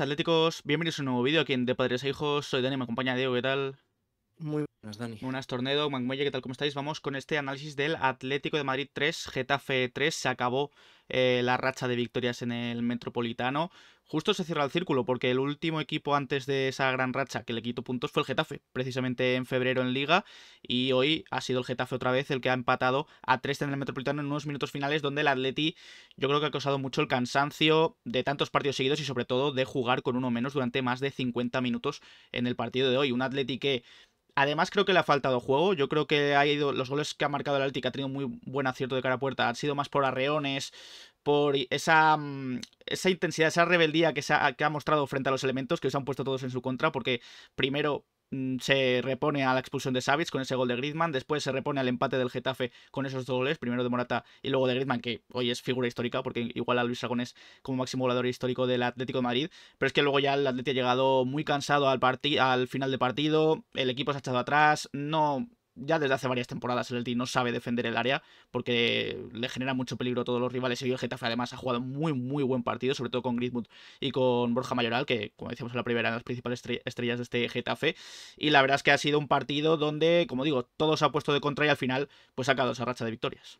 atléticos. Bienvenidos a un nuevo vídeo aquí en De Padres e Hijos. Soy Dani, me acompaña Diego, ¿qué tal? Muy bien Buenas, Dani. Tornedo, Magmuelle, ¿qué tal? ¿Cómo estáis? Vamos con este análisis del Atlético de Madrid 3, Getafe 3. Se acabó eh, la racha de victorias en el Metropolitano. Justo se cierra el círculo porque el último equipo antes de esa gran racha que le quitó puntos fue el Getafe, precisamente en febrero en Liga. Y hoy ha sido el Getafe otra vez el que ha empatado a 3 en el Metropolitano en unos minutos finales donde el Atleti yo creo que ha causado mucho el cansancio de tantos partidos seguidos y sobre todo de jugar con uno menos durante más de 50 minutos en el partido de hoy. Un Atleti que Además, creo que le ha faltado juego. Yo creo que ha ido. Los goles que ha marcado el Alti, que ha tenido muy buen acierto de cara a puerta, han sido más por arreones, por esa, mm, esa intensidad, esa rebeldía que, ha, ha mostrado frente a los elementos que se han puesto todos en su contra. Porque primero Mm, se repone a la expulsión de Savits con ese gol de Griezmann, después se repone al empate del Getafe con esos dos goles, primero de Morata y luego de Griezmann, que hoy es figura histórica porque igual a Luis Es como máximo goleador histórico del Atlético de Madrid, pero es que luego ya el Atlético ha llegado muy cansado al, al final de partido, el equipo se ha echado atrás, no ya desde hace varias temporadas el LT no sabe defender el área porque le genera mucho peligro a todos los rivales y el Getafe además ha jugado muy muy buen partido, sobre todo con Griezmann y con Borja Mayoral, que como decíamos en la primera, eran las principales estrellas de este Getafe y la verdad es que ha sido un partido donde, como digo, todo se ha puesto de contra y al final pues ha sacado esa racha de victorias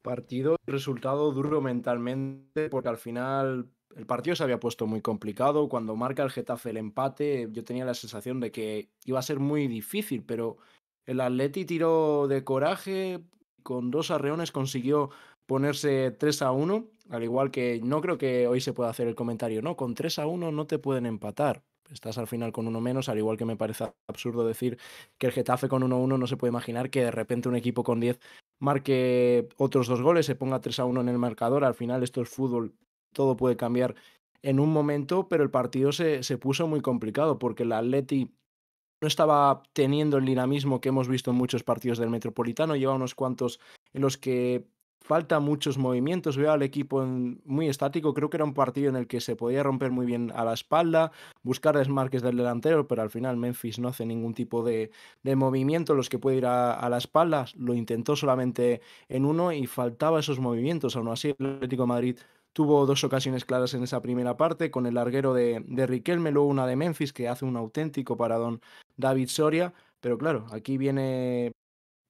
partido y resultado duro mentalmente, porque al final el partido se había puesto muy complicado. Cuando marca el Getafe el empate, yo tenía la sensación de que iba a ser muy difícil, pero el Atleti tiró de coraje, con dos arreones consiguió ponerse 3 a 1, al igual que no creo que hoy se pueda hacer el comentario, no, con 3 a 1 no te pueden empatar. Estás al final con uno menos, al igual que me parece absurdo decir que el Getafe con 1-1 no se puede imaginar que de repente un equipo con 10 marque otros dos goles, se ponga 3 a 1 en el marcador. Al final esto es fútbol todo puede cambiar en un momento, pero el partido se, se puso muy complicado porque el Atleti no estaba teniendo el dinamismo que hemos visto en muchos partidos del Metropolitano, lleva unos cuantos en los que falta muchos movimientos, veo al equipo muy estático, creo que era un partido en el que se podía romper muy bien a la espalda, buscar desmarques del delantero, pero al final Memphis no hace ningún tipo de, de movimiento, los que puede ir a, la espalda, lo intentó solamente en uno y faltaba esos movimientos, aún así el Atlético Madrid Tuvo dos ocasiones claras en esa primera parte, con el larguero de, de Riquelme, luego una de Memphis, que hace un auténtico paradón David Soria. Pero claro, aquí viene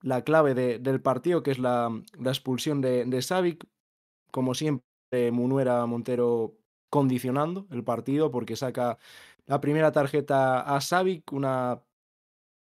la clave de, del partido, que es la, la expulsión de, de Savic. Como siempre, Munuera Montero condicionando el partido porque saca la primera tarjeta a Savic, una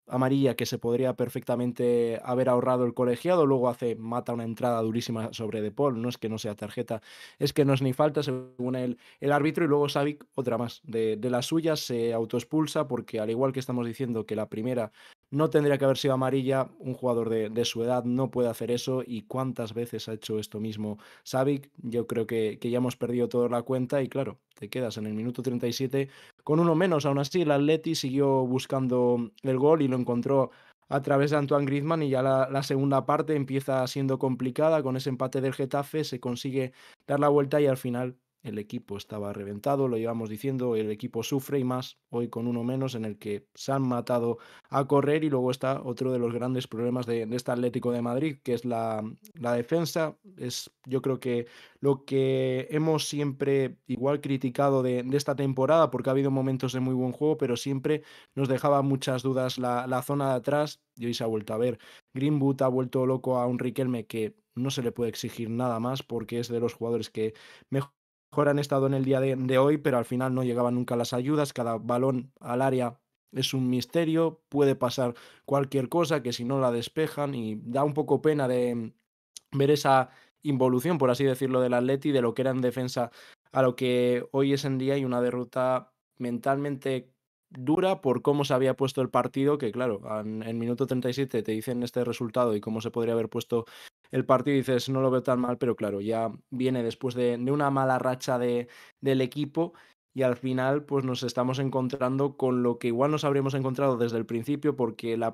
amarilla que se podría perfectamente haber ahorrado el colegiado, luego hace, mata una entrada durísima sobre De Paul, no es que no sea tarjeta, es que no es ni falta según el, el árbitro y luego Savic otra más de, de las suyas se autoexpulsa porque al igual que estamos diciendo que la primera no tendría que haber sido amarilla, un jugador de, su edad no puede hacer eso y cuántas veces ha hecho esto mismo Savic, yo creo que, ya hemos perdido toda la cuenta y claro, te quedas en el minuto 37 con uno menos, aún así el Atleti siguió buscando el gol y lo encontró a través de Antoine Griezmann y ya la, la, segunda parte empieza siendo complicada con ese empate del Getafe, se consigue dar la vuelta y al final el equipo estaba reventado, lo llevamos diciendo, el equipo sufre y más hoy con uno menos en el que se han matado a correr y luego está otro de los grandes problemas de, este Atlético de Madrid, que es la, la, defensa. Es yo creo que lo que hemos siempre igual criticado de, esta temporada, porque ha habido momentos de muy buen juego, pero siempre nos dejaba muchas dudas la, la zona de atrás y hoy se ha vuelto a ver. Greenwood ha vuelto loco a un Riquelme que no se le puede exigir nada más porque es de los jugadores que mejor han estado en el día de, de, hoy, pero al final no llegaban nunca las ayudas. Cada balón al área es un misterio, puede pasar cualquier cosa que si no la despejan y da un poco pena de mm, ver esa involución, por así decirlo, del Atleti, de lo que era en defensa a lo que hoy es en día y una derrota mentalmente dura por cómo se había puesto el partido, que claro, en, minuto 37 te dicen este resultado y cómo se podría haber puesto el partido y dices, no lo veo tan mal, pero claro, ya viene después de, una mala racha de, del equipo y al final pues nos estamos encontrando con lo que igual nos habríamos encontrado desde el principio porque la,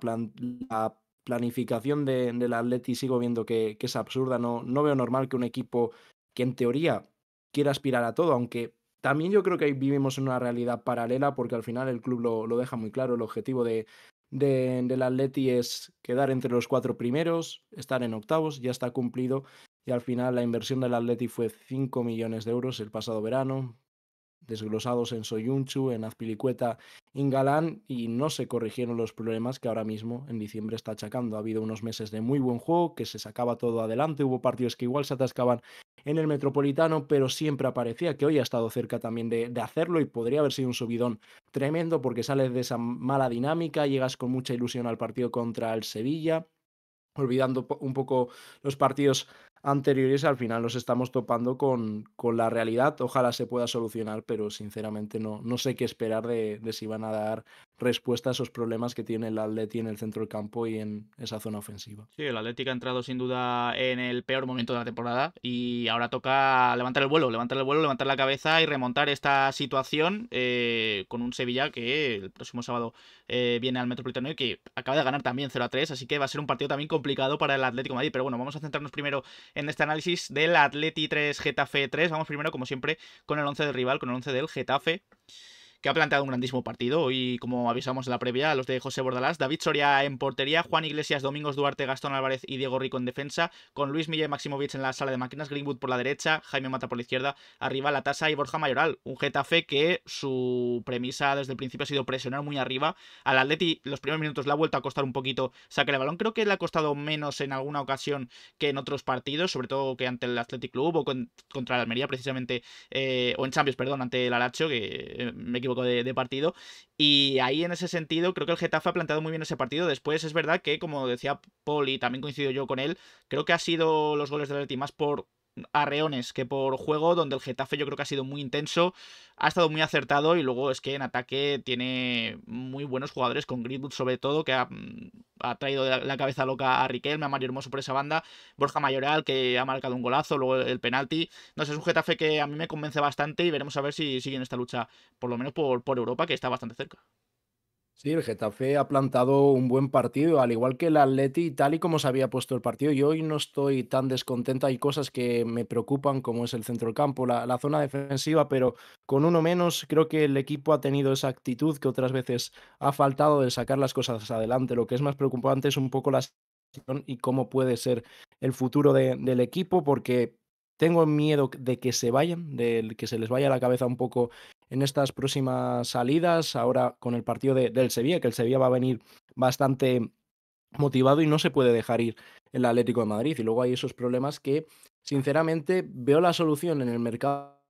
la planificación de, del Atleti sigo viendo que, que, es absurda, no, no veo normal que un equipo que en teoría quiera aspirar a todo, aunque también yo creo que vivimos en una realidad paralela porque al final el club lo, deja muy claro, el objetivo de, del Atleti es quedar entre los cuatro primeros, estar en octavos, ya está cumplido y al final la inversión del Atleti fue 5 millones de euros el pasado verano, desglosados en Soyunchu, en Azpilicueta, Galán, y no se corrigieron los problemas que ahora mismo en diciembre está achacando. Ha habido unos meses de muy buen juego, que se sacaba todo adelante, hubo partidos que igual se atascaban en el Metropolitano, pero siempre aparecía, que hoy ha estado cerca también de, de, hacerlo y podría haber sido un subidón tremendo porque sales de esa mala dinámica, llegas con mucha ilusión al partido contra el Sevilla, olvidando un poco los partidos anteriores, al final nos estamos topando con, con la realidad, ojalá se pueda solucionar, pero sinceramente no, no sé qué esperar de, de si van a dar respuesta a esos problemas que tiene el Atleti en el centro del campo y en esa zona ofensiva. Sí, el Atleti ha entrado sin duda en el peor momento de la temporada y ahora toca levantar el vuelo, levantar el vuelo, levantar la cabeza y remontar esta situación eh, con un Sevilla que el próximo sábado eh, viene al Metropolitano y que acaba de ganar también 0 a 3, así que va a ser un partido también complicado para el Atlético Madrid. Pero bueno, vamos a centrarnos primero en este análisis del Atleti 3 Getafe 3. Vamos primero, como siempre, con el 11 del rival, con el 11 del Getafe que ha planteado un grandísimo partido. Y como avisamos en la previa, los de José Bordalás, David Soria en portería, Juan Iglesias, Domingos Duarte, Gastón Álvarez y Diego Rico en defensa, con Luis Miguel Maximovich en la sala de máquinas, Greenwood por la derecha, Jaime Mata por la izquierda, arriba la tasa y Borja Mayoral. Un Getafe que su premisa desde el principio ha sido presionar muy arriba. Al Atleti los primeros minutos le ha vuelto a costar un poquito sacar el balón. Creo que le ha costado menos en alguna ocasión que en otros partidos, sobre todo que ante el Athletic Club o contra el Almería precisamente, eh, o en Champions, perdón, ante el Aracho, que eh, me equivoco de, partido. Y ahí en ese sentido creo que el Getafe ha planteado muy bien ese partido. Después es verdad que, como decía Poli, también coincido yo con él, creo que ha sido los goles de Atleti más por arreones que por juego, donde el Getafe yo creo que ha sido muy intenso, ha estado muy acertado y luego es que en ataque tiene muy buenos jugadores, con Greenwood sobre todo, que ha, mm, traído la cabeza loca a Riquelme, a Mario Hermoso por esa banda, Borja Mayoral que ha marcado un golazo, luego el penalti, no sé, es un Getafe que a mí me convence bastante y veremos a ver si sigue en esta lucha, por lo menos por, por Europa, que está bastante cerca. Sí, el Getafe ha plantado un buen partido, al igual que el Atleti, tal y como se había puesto el partido. Yo hoy no estoy tan descontenta, hay cosas que me preocupan, como es el centrocampo, la, la zona defensiva, pero con uno menos creo que el equipo ha tenido esa actitud que otras veces ha faltado de sacar las cosas adelante. Lo que es más preocupante es un poco la situación y cómo puede ser el futuro del equipo, porque tengo miedo de que se vayan, de que se les vaya la cabeza un poco en estas próximas salidas, ahora con el partido del Sevilla, que el Sevilla va a venir bastante motivado y no se puede dejar ir el Atlético de Madrid. Y luego hay esos problemas que, sinceramente, veo la solución en el mercado,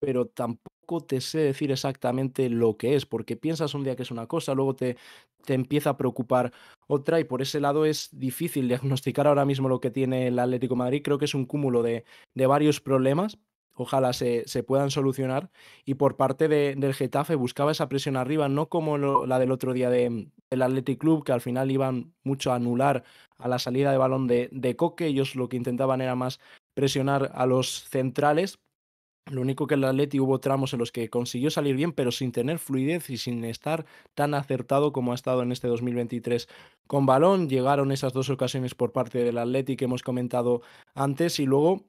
pero tampoco te sé decir exactamente lo que es, porque piensas un día que es una cosa, luego te, te empieza a preocupar otra y por ese lado es difícil diagnosticar ahora mismo lo que tiene el Atlético Madrid. Creo que es un cúmulo de, varios problemas. Ojalá se, se, puedan solucionar. Y por parte del Getafe buscaba esa presión arriba, no como la del otro día del Athletic Club, que al final iban mucho a anular a la salida de balón de, de Coque. Ellos lo que intentaban era más presionar a los centrales, lo único que el Atleti hubo tramos en los que consiguió salir bien, pero sin tener fluidez y sin estar tan acertado como ha estado en este 2023 con balón. Llegaron esas dos ocasiones por parte del Atleti que hemos comentado antes y luego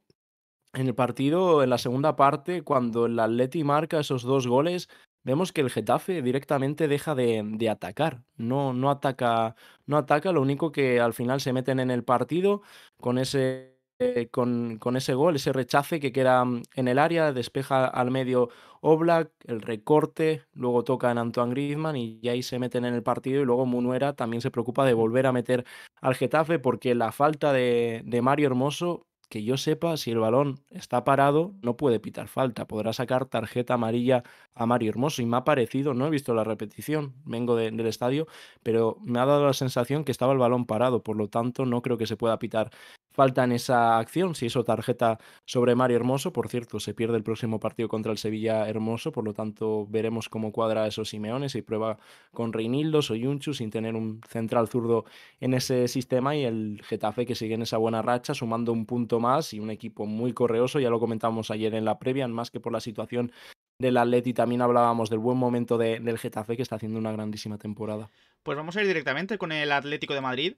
en el partido, en la segunda parte, cuando el Atleti marca esos dos goles, vemos que el Getafe directamente deja de, atacar. No, no, ataca, no ataca, lo único que al final se meten en el partido con ese eh, con, ese gol, ese rechace que queda mm, en el área, despeja al medio Oblak, el recorte, luego toca en Antoine Griezmann y, ahí se meten en el partido y luego Munuera también se preocupa de volver a meter al Getafe porque la falta de, Mario Hermoso que yo sepa, si el balón está parado, no puede pitar falta. Podrá sacar tarjeta amarilla a Mario Hermoso. Y me ha parecido, no he visto la repetición, vengo del estadio, pero me ha dado la sensación que estaba el balón parado. Por lo tanto, no creo que se pueda pitar falta en esa acción. Si eso tarjeta sobre Mario Hermoso, por cierto, se pierde el próximo partido contra el Sevilla Hermoso, por lo tanto veremos cómo cuadra esos Simeones y prueba con Reinildo, Soyunchu, sin tener un central zurdo en ese sistema y el Getafe que sigue en esa buena racha, sumando un punto más y un equipo muy correoso, ya lo comentamos ayer en la previa, más que por la situación del Atleti también hablábamos del buen momento del Getafe que está haciendo una grandísima temporada. Pues vamos a ir directamente con el Atlético de Madrid.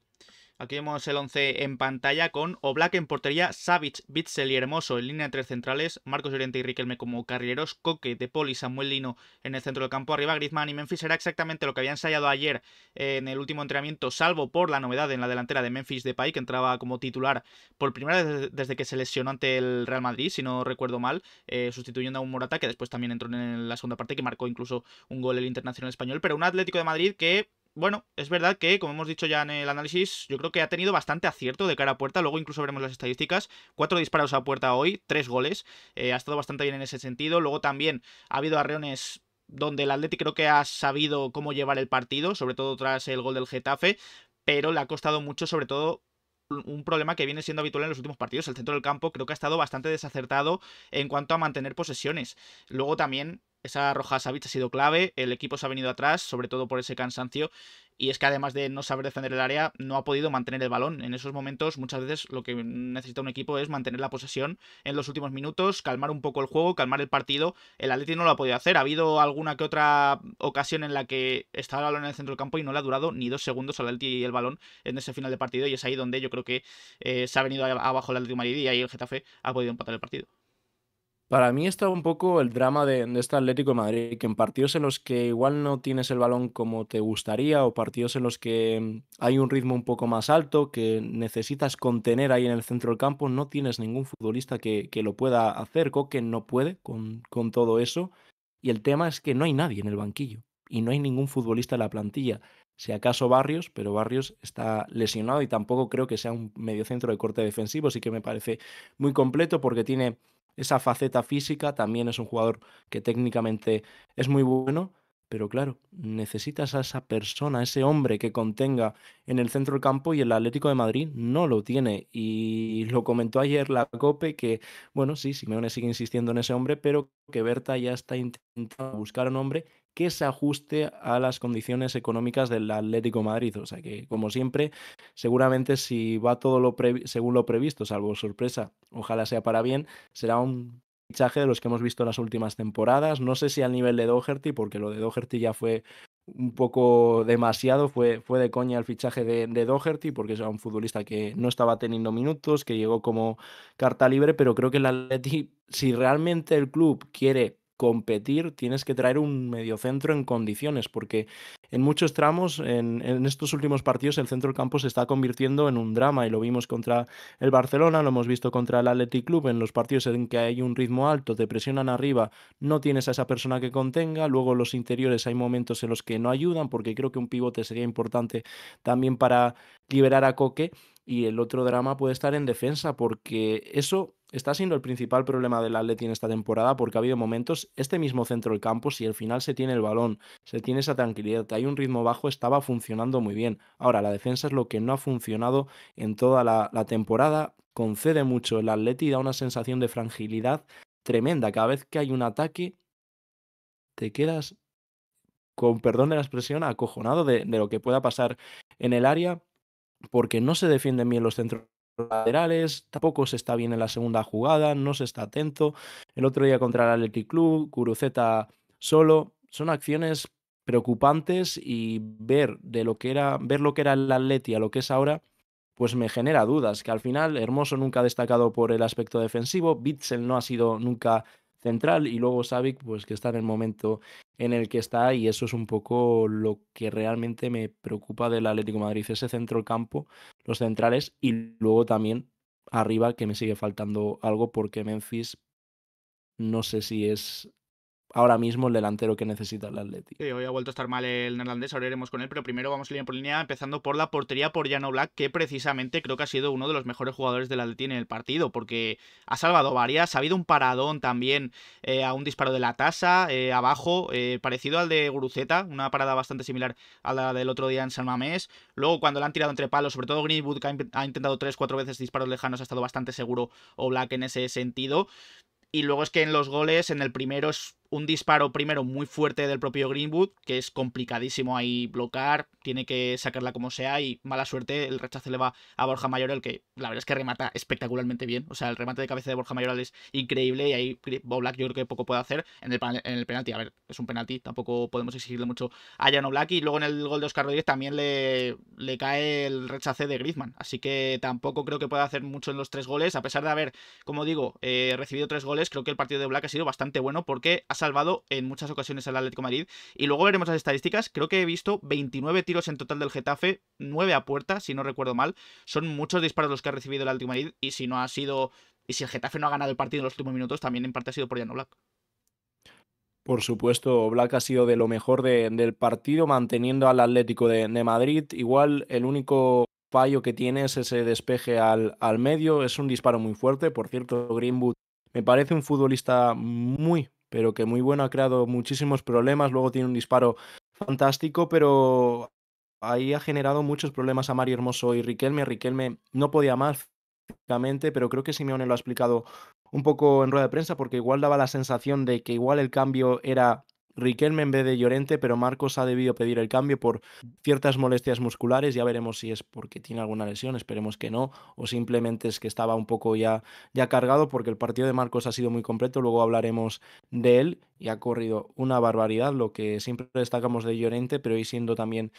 Aquí vemos el 11 en pantalla con Oblak en portería, Savic, Bitzel y Hermoso en línea de tres centrales, Marcos oriente y Riquelme como carrileros, Coque, De Poli, Samuel Lino en el centro del campo, arriba Griezmann y Memphis era exactamente lo que había ensayado ayer en el último entrenamiento, salvo por la novedad en la delantera de Memphis Depay, que entraba como titular por primera vez desde que se lesionó ante el Real Madrid, si no recuerdo mal, eh, sustituyendo a un Morata que después también entró en la segunda parte, que marcó incluso un gol el internacional español, pero un Atlético de Madrid que bueno, es verdad que, como hemos dicho ya en el análisis, yo creo que ha tenido bastante acierto de cara a puerta. Luego incluso veremos las estadísticas. Cuatro disparos a puerta hoy, tres goles. Eh, ha estado bastante bien en ese sentido. Luego también ha habido arreones donde el Atleti creo que ha sabido cómo llevar el partido, sobre todo tras el gol del Getafe, pero le ha costado mucho, sobre todo un problema que viene siendo habitual en los últimos partidos. El centro del campo creo que ha estado bastante desacertado en cuanto a mantener posesiones. Luego también esa roja Savic ha sido clave, el equipo se ha venido atrás, sobre todo por ese cansancio, y es que además de no saber defender el área, no ha podido mantener el balón. En esos momentos muchas veces lo que necesita un equipo es mantener la posesión en los últimos minutos, calmar un poco el juego, calmar el partido. El Atleti no lo ha podido hacer. Ha habido alguna que otra ocasión en la que estaba el balón en el centro del campo y no le ha durado ni dos segundos al Atleti y el balón en ese final de partido y es ahí donde yo creo que eh, se ha venido abajo el Atleti y ahí el Getafe ha podido empatar el partido. Para mí está un poco el drama de, este Atlético de Madrid, que en partidos en los que igual no tienes el balón como te gustaría o partidos en los que mm, hay un ritmo un poco más alto, que necesitas contener ahí en el centro del campo, no tienes ningún futbolista que, lo pueda hacer, Coque no puede con, con todo eso. Y el tema es que no hay nadie en el banquillo y no hay ningún futbolista en la plantilla. Si acaso Barrios, pero Barrios está lesionado y tampoco creo que sea un mediocentro de corte defensivo, así que me parece muy completo porque tiene esa faceta física, también es un jugador que técnicamente es muy bueno pero claro, necesitas a esa persona, a ese hombre que contenga en el centro del campo y el Atlético de Madrid no lo tiene. Y lo comentó ayer la COPE que, bueno, sí, Simeone sigue insistiendo en ese hombre, pero que Berta ya está intentando buscar un hombre que se ajuste a las condiciones económicas del Atlético de Madrid. O sea que, como siempre, seguramente si va todo lo según lo previsto, salvo sorpresa, ojalá sea para bien, será un fichaje de los que hemos visto en las últimas temporadas. No sé si al nivel de Doherty, porque lo de Doherty ya fue un poco demasiado, fue, fue de coña el fichaje de, de Doherty, porque era un futbolista que no estaba teniendo minutos, que llegó como carta libre, pero creo que el Atleti, si realmente el club quiere competir, tienes que traer un mediocentro en condiciones, porque en muchos tramos, en, estos últimos partidos, el centro del campo se está convirtiendo en un drama y lo vimos contra el Barcelona, lo hemos visto contra el Athletic Club, en los partidos en que hay un ritmo alto, te presionan arriba, no tienes a esa persona que contenga, luego los interiores hay momentos en los que no ayudan, porque creo que un pivote sería importante también para liberar a Coque. Y el otro drama puede estar en defensa, porque eso está siendo el principal problema del Atleti en esta temporada porque ha habido momentos, este mismo centro del campo, si al final se tiene el balón, se tiene esa tranquilidad, hay un ritmo bajo, estaba funcionando muy bien. Ahora, la defensa es lo que no ha funcionado en toda la, temporada, concede mucho el Atleti, da una sensación de fragilidad tremenda. Cada vez que hay un ataque, te quedas, con perdón de la expresión, acojonado de, de lo que pueda pasar en el área porque no se defienden bien los centros laterales, tampoco se está bien en la segunda jugada, no se está atento. El otro día contra el Athletic Club, Curuceta solo. Son acciones preocupantes y ver de lo que era, ver lo que era el Atleti a lo que es ahora, pues me genera dudas. Que al final, Hermoso nunca ha destacado por el aspecto defensivo, Bitzel no ha sido nunca central y luego Savic pues que está en el momento en el que está y eso es un poco lo que realmente me preocupa del Atlético de Madrid, ese centro campo, los centrales y luego también arriba que me sigue faltando algo porque Memphis no sé si es ahora mismo el delantero que necesita el Atlético hoy ha vuelto a estar mal el neerlandés, ahora iremos con él, pero primero vamos línea por línea, empezando por la portería por Jan Black, que precisamente creo que ha sido uno de los mejores jugadores del Atleti en el partido, porque ha salvado varias, ha habido un paradón también eh, a un disparo de la tasa, eh, abajo, eh, parecido al de Guruceta, una parada bastante similar a la del otro día en San Mamés, luego cuando la han tirado entre palos, sobre todo Greenwood, que ha, intentado tres, cuatro veces disparos lejanos, ha estado bastante seguro Oblak en ese sentido, y luego es que en los goles, en el primero es un disparo primero muy fuerte del propio Greenwood, que es complicadísimo ahí bloquear, tiene que sacarla como sea y mala suerte, el rechazo le va a Borja Mayoral, que la verdad es que remata espectacularmente bien, o sea, el remate de cabeza de Borja Mayoral es increíble y ahí Bob Black yo creo que poco puede hacer en el, penalti, a ver, es un penalti, tampoco podemos exigirle mucho a Jan Black y luego en el gol de Oscar Rodríguez también le, le cae el rechace de Griezmann, así que tampoco creo que pueda hacer mucho en los tres goles, a pesar de haber, como digo, eh, recibido tres goles, creo que el partido de Black ha sido bastante bueno porque ha salvado en muchas ocasiones al Atlético Madrid. Y luego veremos las estadísticas. Creo que he visto 29 tiros en total del Getafe, 9 a puerta, si no recuerdo mal. Son muchos disparos los que ha recibido el Atlético Madrid. Y si no ha sido. Y si el Getafe no ha ganado el partido en los últimos minutos, también en parte ha sido por Jan Black. Por supuesto, Black ha sido de lo mejor del partido, manteniendo al Atlético de, Madrid. Igual el único fallo que tiene es ese despeje al medio. Es un disparo muy fuerte. Por cierto, Greenwood me parece un futbolista muy, pero que muy bueno, ha creado muchísimos problemas, luego tiene un disparo fantástico, pero ahí ha generado muchos problemas a Mario Hermoso y Riquelme. Riquelme no podía más físicamente, pero creo que Simeone lo ha explicado un poco en rueda de prensa, porque igual daba la sensación de que igual el cambio era Riquelme en vez de Llorente, pero Marcos ha debido pedir el cambio por ciertas molestias musculares. Ya veremos si es porque tiene alguna lesión, esperemos que no, o simplemente es que estaba un poco ya, ya cargado, porque el partido de Marcos ha sido muy completo. Luego hablaremos de él y ha corrido una barbaridad, lo que siempre destacamos de Llorente, pero hoy siendo también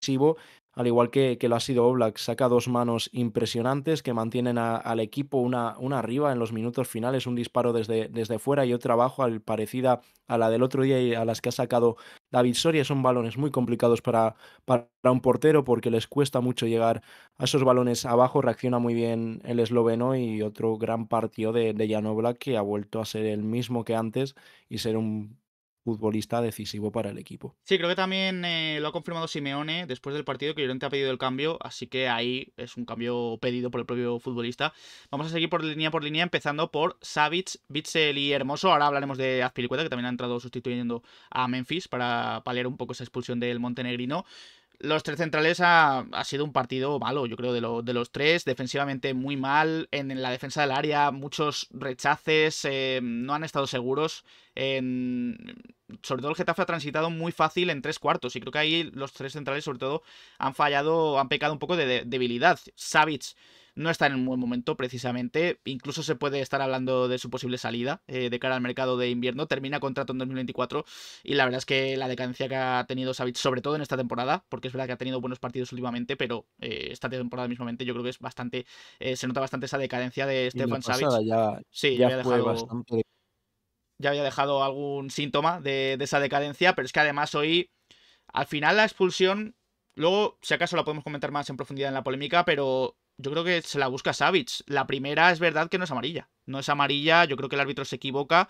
decisivo al igual que, que, lo ha sido Oblak. Saca dos manos impresionantes que mantienen al equipo una, arriba en los minutos finales, un disparo desde, desde fuera y otra abajo, al, parecida a la del otro día y a las que ha sacado David Soria. Son balones muy complicados para, para un portero porque les cuesta mucho llegar a esos balones abajo. Reacciona muy bien el esloveno y otro gran partido de, de Jan Oblak que ha vuelto a ser el mismo que antes y ser un futbolista decisivo para el equipo. Sí, creo que también eh, lo ha confirmado Simeone después del partido que Llorente ha pedido el cambio, así que ahí es un cambio pedido por el propio futbolista. Vamos a seguir por línea por línea, empezando por Savic, Bitzel y Hermoso. Ahora hablaremos de Azpilicueta, que también ha entrado sustituyendo a Memphis para paliar un poco esa expulsión del montenegrino los tres centrales ha, sido un partido malo, yo creo, de, lo, de, los tres. Defensivamente muy mal, en, la defensa del área muchos rechaces, eh, no han estado seguros. En, sobre todo el Getafe ha transitado muy fácil en tres cuartos y creo que ahí los tres centrales sobre todo han fallado, han pecado un poco de, debilidad. Savic no está en un buen momento precisamente. Incluso se puede estar hablando de su posible salida eh, de cara al mercado de invierno. Termina contrato en 2024 y la verdad es que la decadencia que ha tenido Savic, sobre todo en esta temporada, porque es verdad que ha tenido buenos partidos últimamente, pero eh, esta temporada mismamente yo creo que es bastante, eh, se nota bastante esa decadencia de Stefan Savic. sí, ya había dejado... Ya había dejado algún síntoma de, de esa decadencia, pero es que además hoy, al final la expulsión Luego, si acaso la podemos comentar más en profundidad en la polémica, pero yo creo que se la busca Savage. La primera es verdad que no es amarilla. No es amarilla, yo creo que el árbitro se equivoca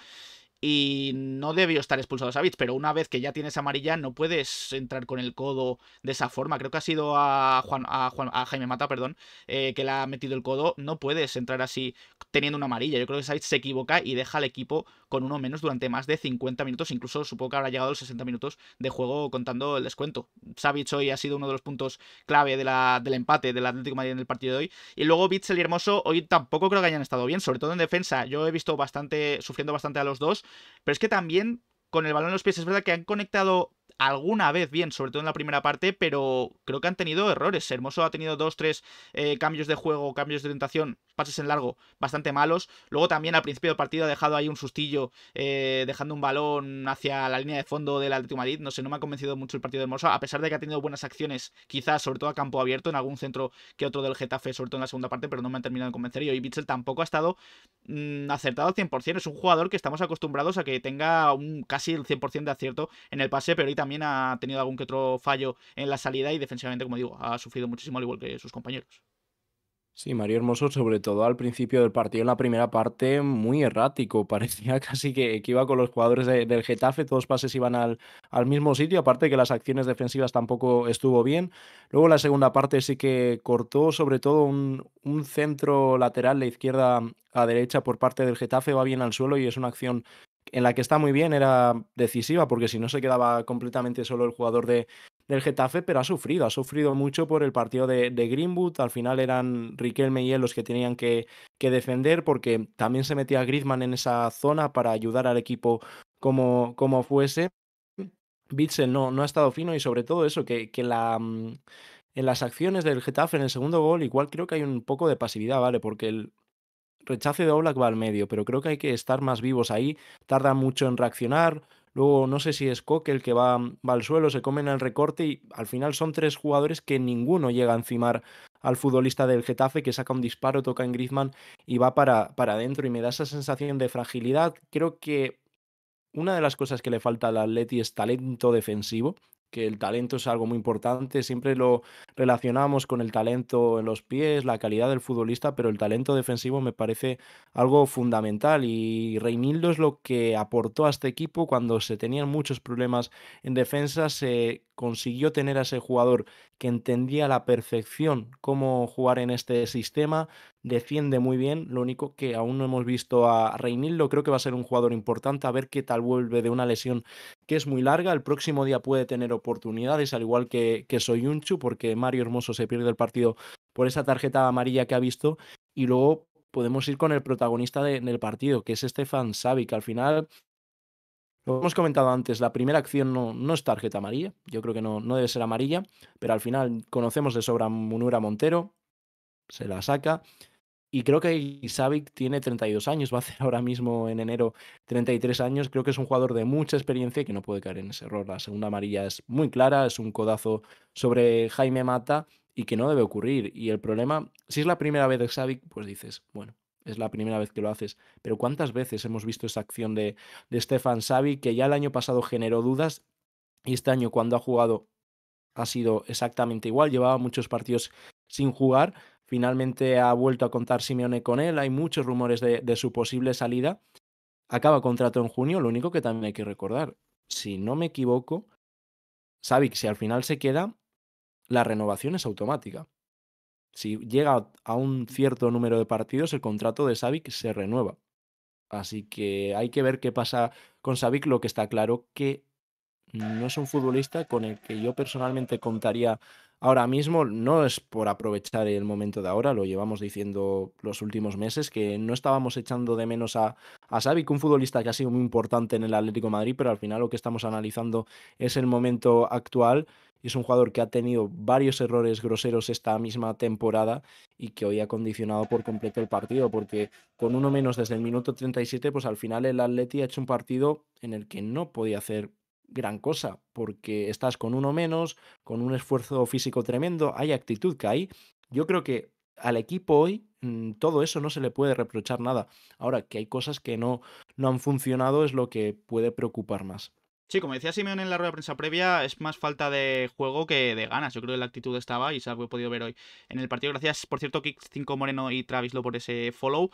y no debió estar expulsado Savits, pero una vez que ya tienes amarilla no puedes entrar con el codo de esa forma. Creo que ha sido a, Juan, a, Juan, a Jaime Mata, perdón, eh, que le ha metido el codo. No puedes entrar así teniendo una amarilla. Yo creo que Savits se equivoca y deja al equipo con uno menos durante más de 50 minutos. Incluso supongo que habrá llegado a los 60 minutos de juego contando el descuento. Savitz hoy ha sido uno de los puntos clave de del empate del Atlético Madrid en el partido de hoy. Y luego Bitzel y Hermoso hoy tampoco creo que hayan estado bien, sobre todo en defensa. Yo he visto bastante, sufriendo bastante a los dos. Pero es que también con el balón en los pies es verdad que han conectado alguna vez bien, sobre todo en la primera parte, pero creo que han tenido errores. Hermoso ha tenido dos, tres eh, cambios de juego, cambios de orientación, pases en largo bastante malos. Luego también al principio del partido ha dejado ahí un sustillo, eh, dejando un balón hacia la línea de fondo del Atlético Madrid. No sé, no me ha convencido mucho el partido de Hermoso, a pesar de que ha tenido buenas acciones, quizás sobre todo a campo abierto, en algún centro que otro del Getafe, sobre todo en la segunda parte, pero no me han terminado de convencer. Y hoy tampoco ha estado mm, acertado al 100%. Es un jugador que estamos acostumbrados a que tenga un, casi el 100% de acierto en el pase, pero ahorita también ha tenido algún que otro fallo en la salida y defensivamente, como digo, ha sufrido muchísimo al igual que sus compañeros. Sí, Mario Hermoso, sobre todo al principio del partido, en la primera parte, muy errático. Parecía casi que, iba con los jugadores del Getafe, todos pases iban al, al, mismo sitio, aparte que las acciones defensivas tampoco estuvo bien. Luego la segunda parte sí que cortó, sobre todo un, un centro lateral de izquierda a derecha por parte del Getafe, va bien al suelo y es una acción en la que está muy bien, era decisiva, porque si no se quedaba completamente solo el jugador de, del Getafe, pero ha sufrido, ha sufrido mucho por el partido de, de Greenwood. Al final eran Riquelme y él los que tenían que, que, defender, porque también se metía Griezmann en esa zona para ayudar al equipo como, como fuese. Bitzel no, no ha estado fino y sobre todo eso, que, que la, mm, en las acciones del Getafe en el segundo gol, igual creo que hay un poco de pasividad, ¿vale? Porque el, rechace de Oblak va al medio, pero creo que hay que estar más vivos ahí. Tarda mucho en reaccionar. Luego no sé si es Coque el que va, al suelo, se comen el recorte y al final son tres jugadores que ninguno llega a encimar al futbolista del Getafe que saca un disparo, toca en Griezmann y va para, para adentro y me da esa sensación de fragilidad. Creo que una de las cosas que le falta al Atleti es talento defensivo que el talento es algo muy importante. Siempre lo relacionamos con el talento en los pies, la calidad del futbolista, pero el talento defensivo me parece algo fundamental. Y Reinildo es lo que aportó a este equipo cuando se tenían muchos problemas en defensa consiguió tener a ese jugador que entendía a la perfección cómo jugar en este sistema, defiende muy bien, lo único que aún no hemos visto a Reinildo, creo que va a ser un jugador importante, a ver qué tal vuelve de una lesión que es muy larga, el próximo día puede tener oportunidades, al igual que, que Soyunchu, porque Mario Hermoso se pierde el partido por esa tarjeta amarilla que ha visto, y luego podemos ir con el protagonista del partido, que es Stefan Savic, al final lo hemos comentado antes, la primera acción no, no es tarjeta amarilla, yo creo que no, no, debe ser amarilla, pero al final conocemos de sobra Munura Montero, se la saca. Y creo que Xavi tiene 32 años, va a hacer ahora mismo en enero 33 años. Creo que es un jugador de mucha experiencia y que no puede caer en ese error. La segunda amarilla es muy clara, es un codazo sobre Jaime Mata y que no debe ocurrir. Y el problema, si es la primera vez de Xavi, pues dices, bueno, es la primera vez que lo haces, pero ¿cuántas veces hemos visto esa acción de, de Stefan Savi que ya el año pasado generó dudas y este año cuando ha jugado ha sido exactamente igual, llevaba muchos partidos sin jugar, finalmente ha vuelto a contar Simeone con él, hay muchos rumores de, de su posible salida, acaba contrato en junio, lo único que también hay que recordar, si no me equivoco, que si al final se queda, la renovación es automática si llega a un cierto número de partidos, el contrato de Savic se renueva. Así que hay que ver qué pasa con Savic. Lo que está claro que no es un futbolista con el que yo personalmente contaría ahora mismo no es por aprovechar el momento de ahora, lo llevamos diciendo los últimos meses, que no estábamos echando de menos a, a que un futbolista que ha sido muy importante en el Atlético Madrid, pero al final lo que estamos analizando es el momento actual. Es un jugador que ha tenido varios errores groseros esta misma temporada y que hoy ha condicionado por completo el partido, porque con uno menos desde el minuto 37, pues al final el Atleti ha hecho un partido en el que no podía hacer gran cosa, porque estás con uno menos, con un esfuerzo físico tremendo, hay actitud que hay. Yo creo que al equipo hoy mm, todo eso no se le puede reprochar nada. Ahora, que hay cosas que no, no han funcionado es lo que puede preocupar más. Sí, como decía Simeón en la rueda de prensa previa, es más falta de juego que de ganas. Yo creo que la actitud estaba y se ha he podido ver hoy en el partido. Gracias, por cierto, Kick 5 Moreno y Travis Travislo por ese follow.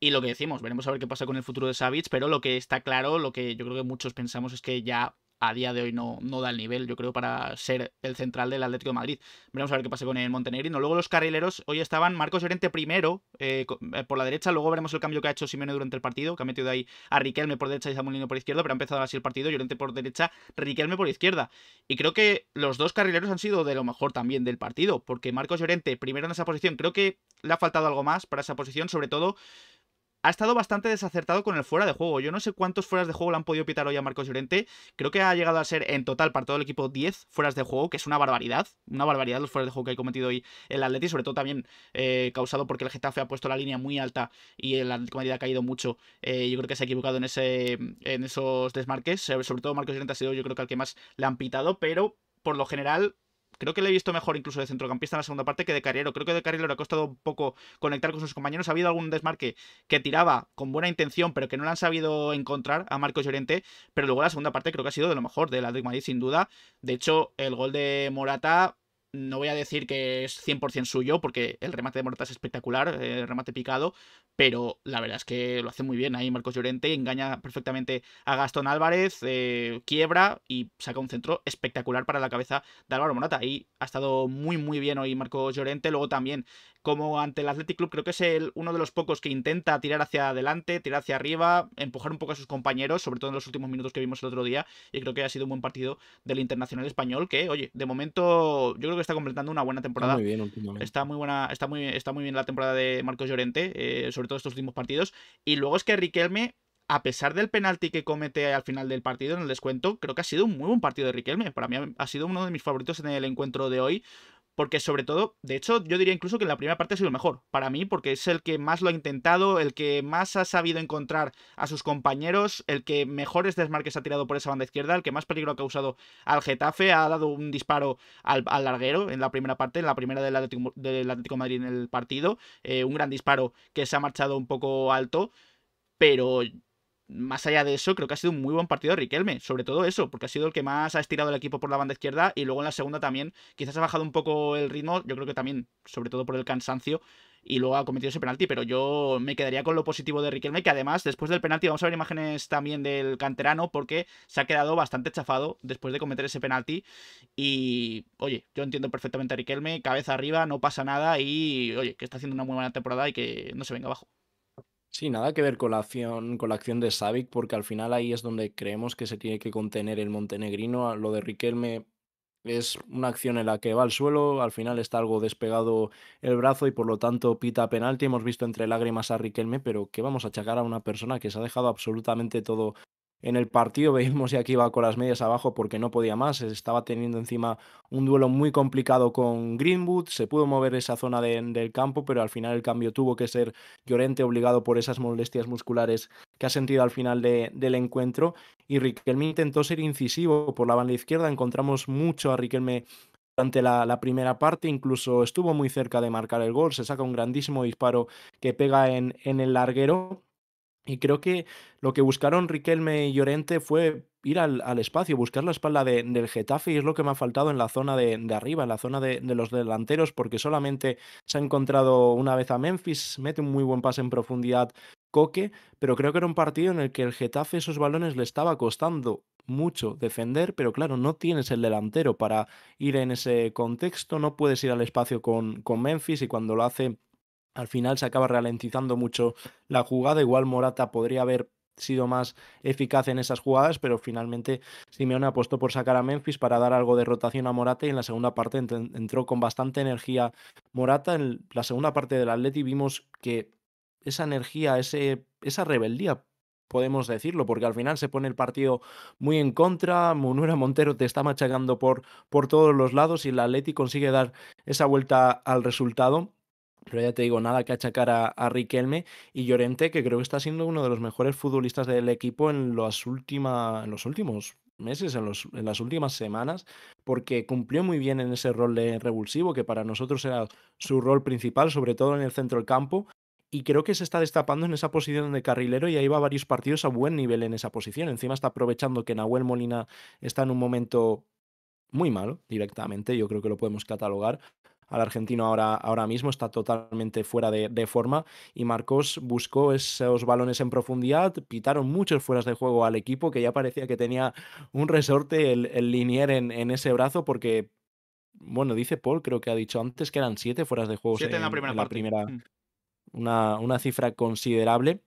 Y lo que decimos, veremos a ver qué pasa con el futuro de Savage, pero lo que está claro, lo que yo creo que muchos pensamos es que ya a día de hoy no, no da el nivel, yo creo, para ser el central del Atlético de Madrid. Veremos a ver qué pasa con el Montenegrino. Luego los carrileros, hoy estaban Marcos Llorente primero eh, eh, por la derecha, luego veremos el cambio que ha hecho Simeone durante el partido, que ha metido ahí a Riquelme por derecha y Zamolino por izquierda, pero ha empezado así el partido, Llorente por derecha, Riquelme por izquierda. Y creo que los dos carrileros han sido de lo mejor también del partido, porque Marcos Llorente primero en esa posición, creo que le ha faltado algo más para esa posición, sobre todo ha estado bastante desacertado con el fuera de juego. Yo no sé cuántos fueras de juego le han podido pitar hoy a Marcos Llorente. Creo que ha llegado a ser en total para todo el equipo 10 fueras de juego, que es una barbaridad. Una barbaridad los fueras de juego que ha cometido hoy el Atleti, sobre todo también eh, causado porque el Getafe ha puesto la línea muy alta y el Atlético ha caído mucho. Eh, yo creo que se ha equivocado en, ese, en esos desmarques. Sobre todo Marcos Llorente ha sido yo creo que al que más le han pitado, pero por lo general creo que le he visto mejor incluso de centrocampista en la segunda parte que de carrero. Creo que de carrero le ha costado un poco conectar con sus compañeros. Ha habido algún desmarque que tiraba con buena intención, pero que no le han sabido encontrar a Marcos Llorente. Pero luego la segunda parte creo que ha sido de lo mejor de la Madrid, sin duda. De hecho, el gol de Morata no voy a decir que es 100% suyo, porque el remate de Morata es espectacular, eh, el remate picado, pero la verdad es que lo hace muy bien ahí Marcos Llorente, engaña perfectamente a Gastón Álvarez, eh, quiebra y saca un centro espectacular para la cabeza de Álvaro Morata. Ahí ha estado muy, muy bien hoy Marcos Llorente, luego también como ante el Athletic Club, creo que es el, uno de los pocos que intenta tirar hacia adelante, tirar hacia arriba, empujar un poco a sus compañeros, sobre todo en los últimos minutos que vimos el otro día, y creo que ha sido un buen partido del Internacional Español, que, oye, de momento yo creo que está completando una buena temporada. Está muy bien buena, está muy, está muy bien la temporada de Marcos Llorente, eh, sobre todo estos últimos partidos. Y luego es que Riquelme, a pesar del penalti que comete al final del partido en el descuento, creo que ha sido un muy buen partido de Riquelme. Para mí ha sido uno de mis favoritos en el encuentro de hoy porque sobre todo, de hecho, yo diría incluso que en la primera parte ha sido el mejor, para mí, porque es el que más lo ha intentado, el que más ha sabido encontrar a sus compañeros, el que mejores desmarques ha tirado por esa banda izquierda, el que más peligro ha causado al Getafe, ha dado un disparo al, larguero en la primera parte, en la primera del Atlético, Madrid en el partido, eh, un gran disparo que se ha marchado un poco alto, pero más allá de eso, creo que ha sido un muy buen partido de Riquelme, sobre todo eso, porque ha sido el que más ha estirado el equipo por la banda izquierda y luego en la segunda también quizás ha bajado un poco el ritmo, yo creo que también, sobre todo por el cansancio, y luego ha cometido ese penalti, pero yo me quedaría con lo positivo de Riquelme, que además después del penalti vamos a ver imágenes también del canterano, porque se ha quedado bastante chafado después de cometer ese penalti, y oye, yo entiendo perfectamente a Riquelme, cabeza arriba, no pasa nada, y oye, que está haciendo una muy buena temporada y que no se venga abajo. Sí, nada que ver con la acción, con la acción de Savic, porque al final ahí es donde creemos que se tiene que contener el montenegrino. Lo de Riquelme es una acción en la que va al suelo, al final está algo despegado el brazo y por lo tanto pita penalti. Hemos visto entre lágrimas a Riquelme, pero ¿qué vamos a achacar a una persona que se ha dejado absolutamente todo en el partido. Veíamos ya que iba con las medias abajo porque no podía más. Estaba teniendo encima un duelo muy complicado con Greenwood. Se pudo mover esa zona del campo, pero al final el cambio tuvo que ser Llorente obligado por esas molestias musculares que ha sentido al final del encuentro. Y Riquelme intentó ser incisivo por la banda izquierda. Encontramos mucho a Riquelme durante la, primera parte, incluso estuvo muy cerca de marcar el gol, se saca un grandísimo disparo que pega en el larguero, y creo que lo que buscaron Riquelme y Llorente fue ir al, espacio, buscar la espalda del Getafe, y es lo que me ha faltado en la zona de, arriba, en la zona de, los delanteros, porque solamente se ha encontrado una vez a Memphis, mete un muy buen pase en profundidad Coque, pero creo que era un partido en el que el Getafe esos balones le estaba costando mucho defender, pero claro, no tienes el delantero para ir en ese contexto, no puedes ir al espacio con, con Memphis y cuando lo hace al final se acaba ralentizando mucho la jugada. Igual Morata podría haber sido más eficaz en esas jugadas, pero finalmente Simeone apostó por sacar a Memphis para dar algo de rotación a Morata y en la segunda parte entró con bastante energía Morata. En la segunda parte del Atleti vimos que esa energía, ese, esa rebeldía, podemos decirlo, porque al final se pone el partido muy en contra, Monura Montero te está machacando por, por todos los lados y el Atleti consigue dar esa vuelta al resultado pero ya te digo, nada que achacar a, a, Riquelme y Llorente, que creo que está siendo uno de los mejores futbolistas del equipo en, los en los últimos meses, en, los, en, las últimas semanas, porque cumplió muy bien en ese rol de revulsivo, que para nosotros era su rol principal, sobre todo en el centro del campo, y creo que se está destapando en esa posición de carrilero y ahí va varios partidos a buen nivel en esa posición. Encima está aprovechando que Nahuel Molina está en un momento muy malo directamente, yo creo que lo podemos catalogar, al argentino ahora, ahora mismo, está totalmente fuera de, forma y Marcos buscó esos balones en profundidad, pitaron muchos fueras de juego al equipo que ya parecía que tenía un resorte el, el linier en, en ese brazo porque bueno, dice Paul, creo que ha dicho antes que eran siete fueras de juego. Siete en, la primera Primera, mm. una, una, cifra considerable.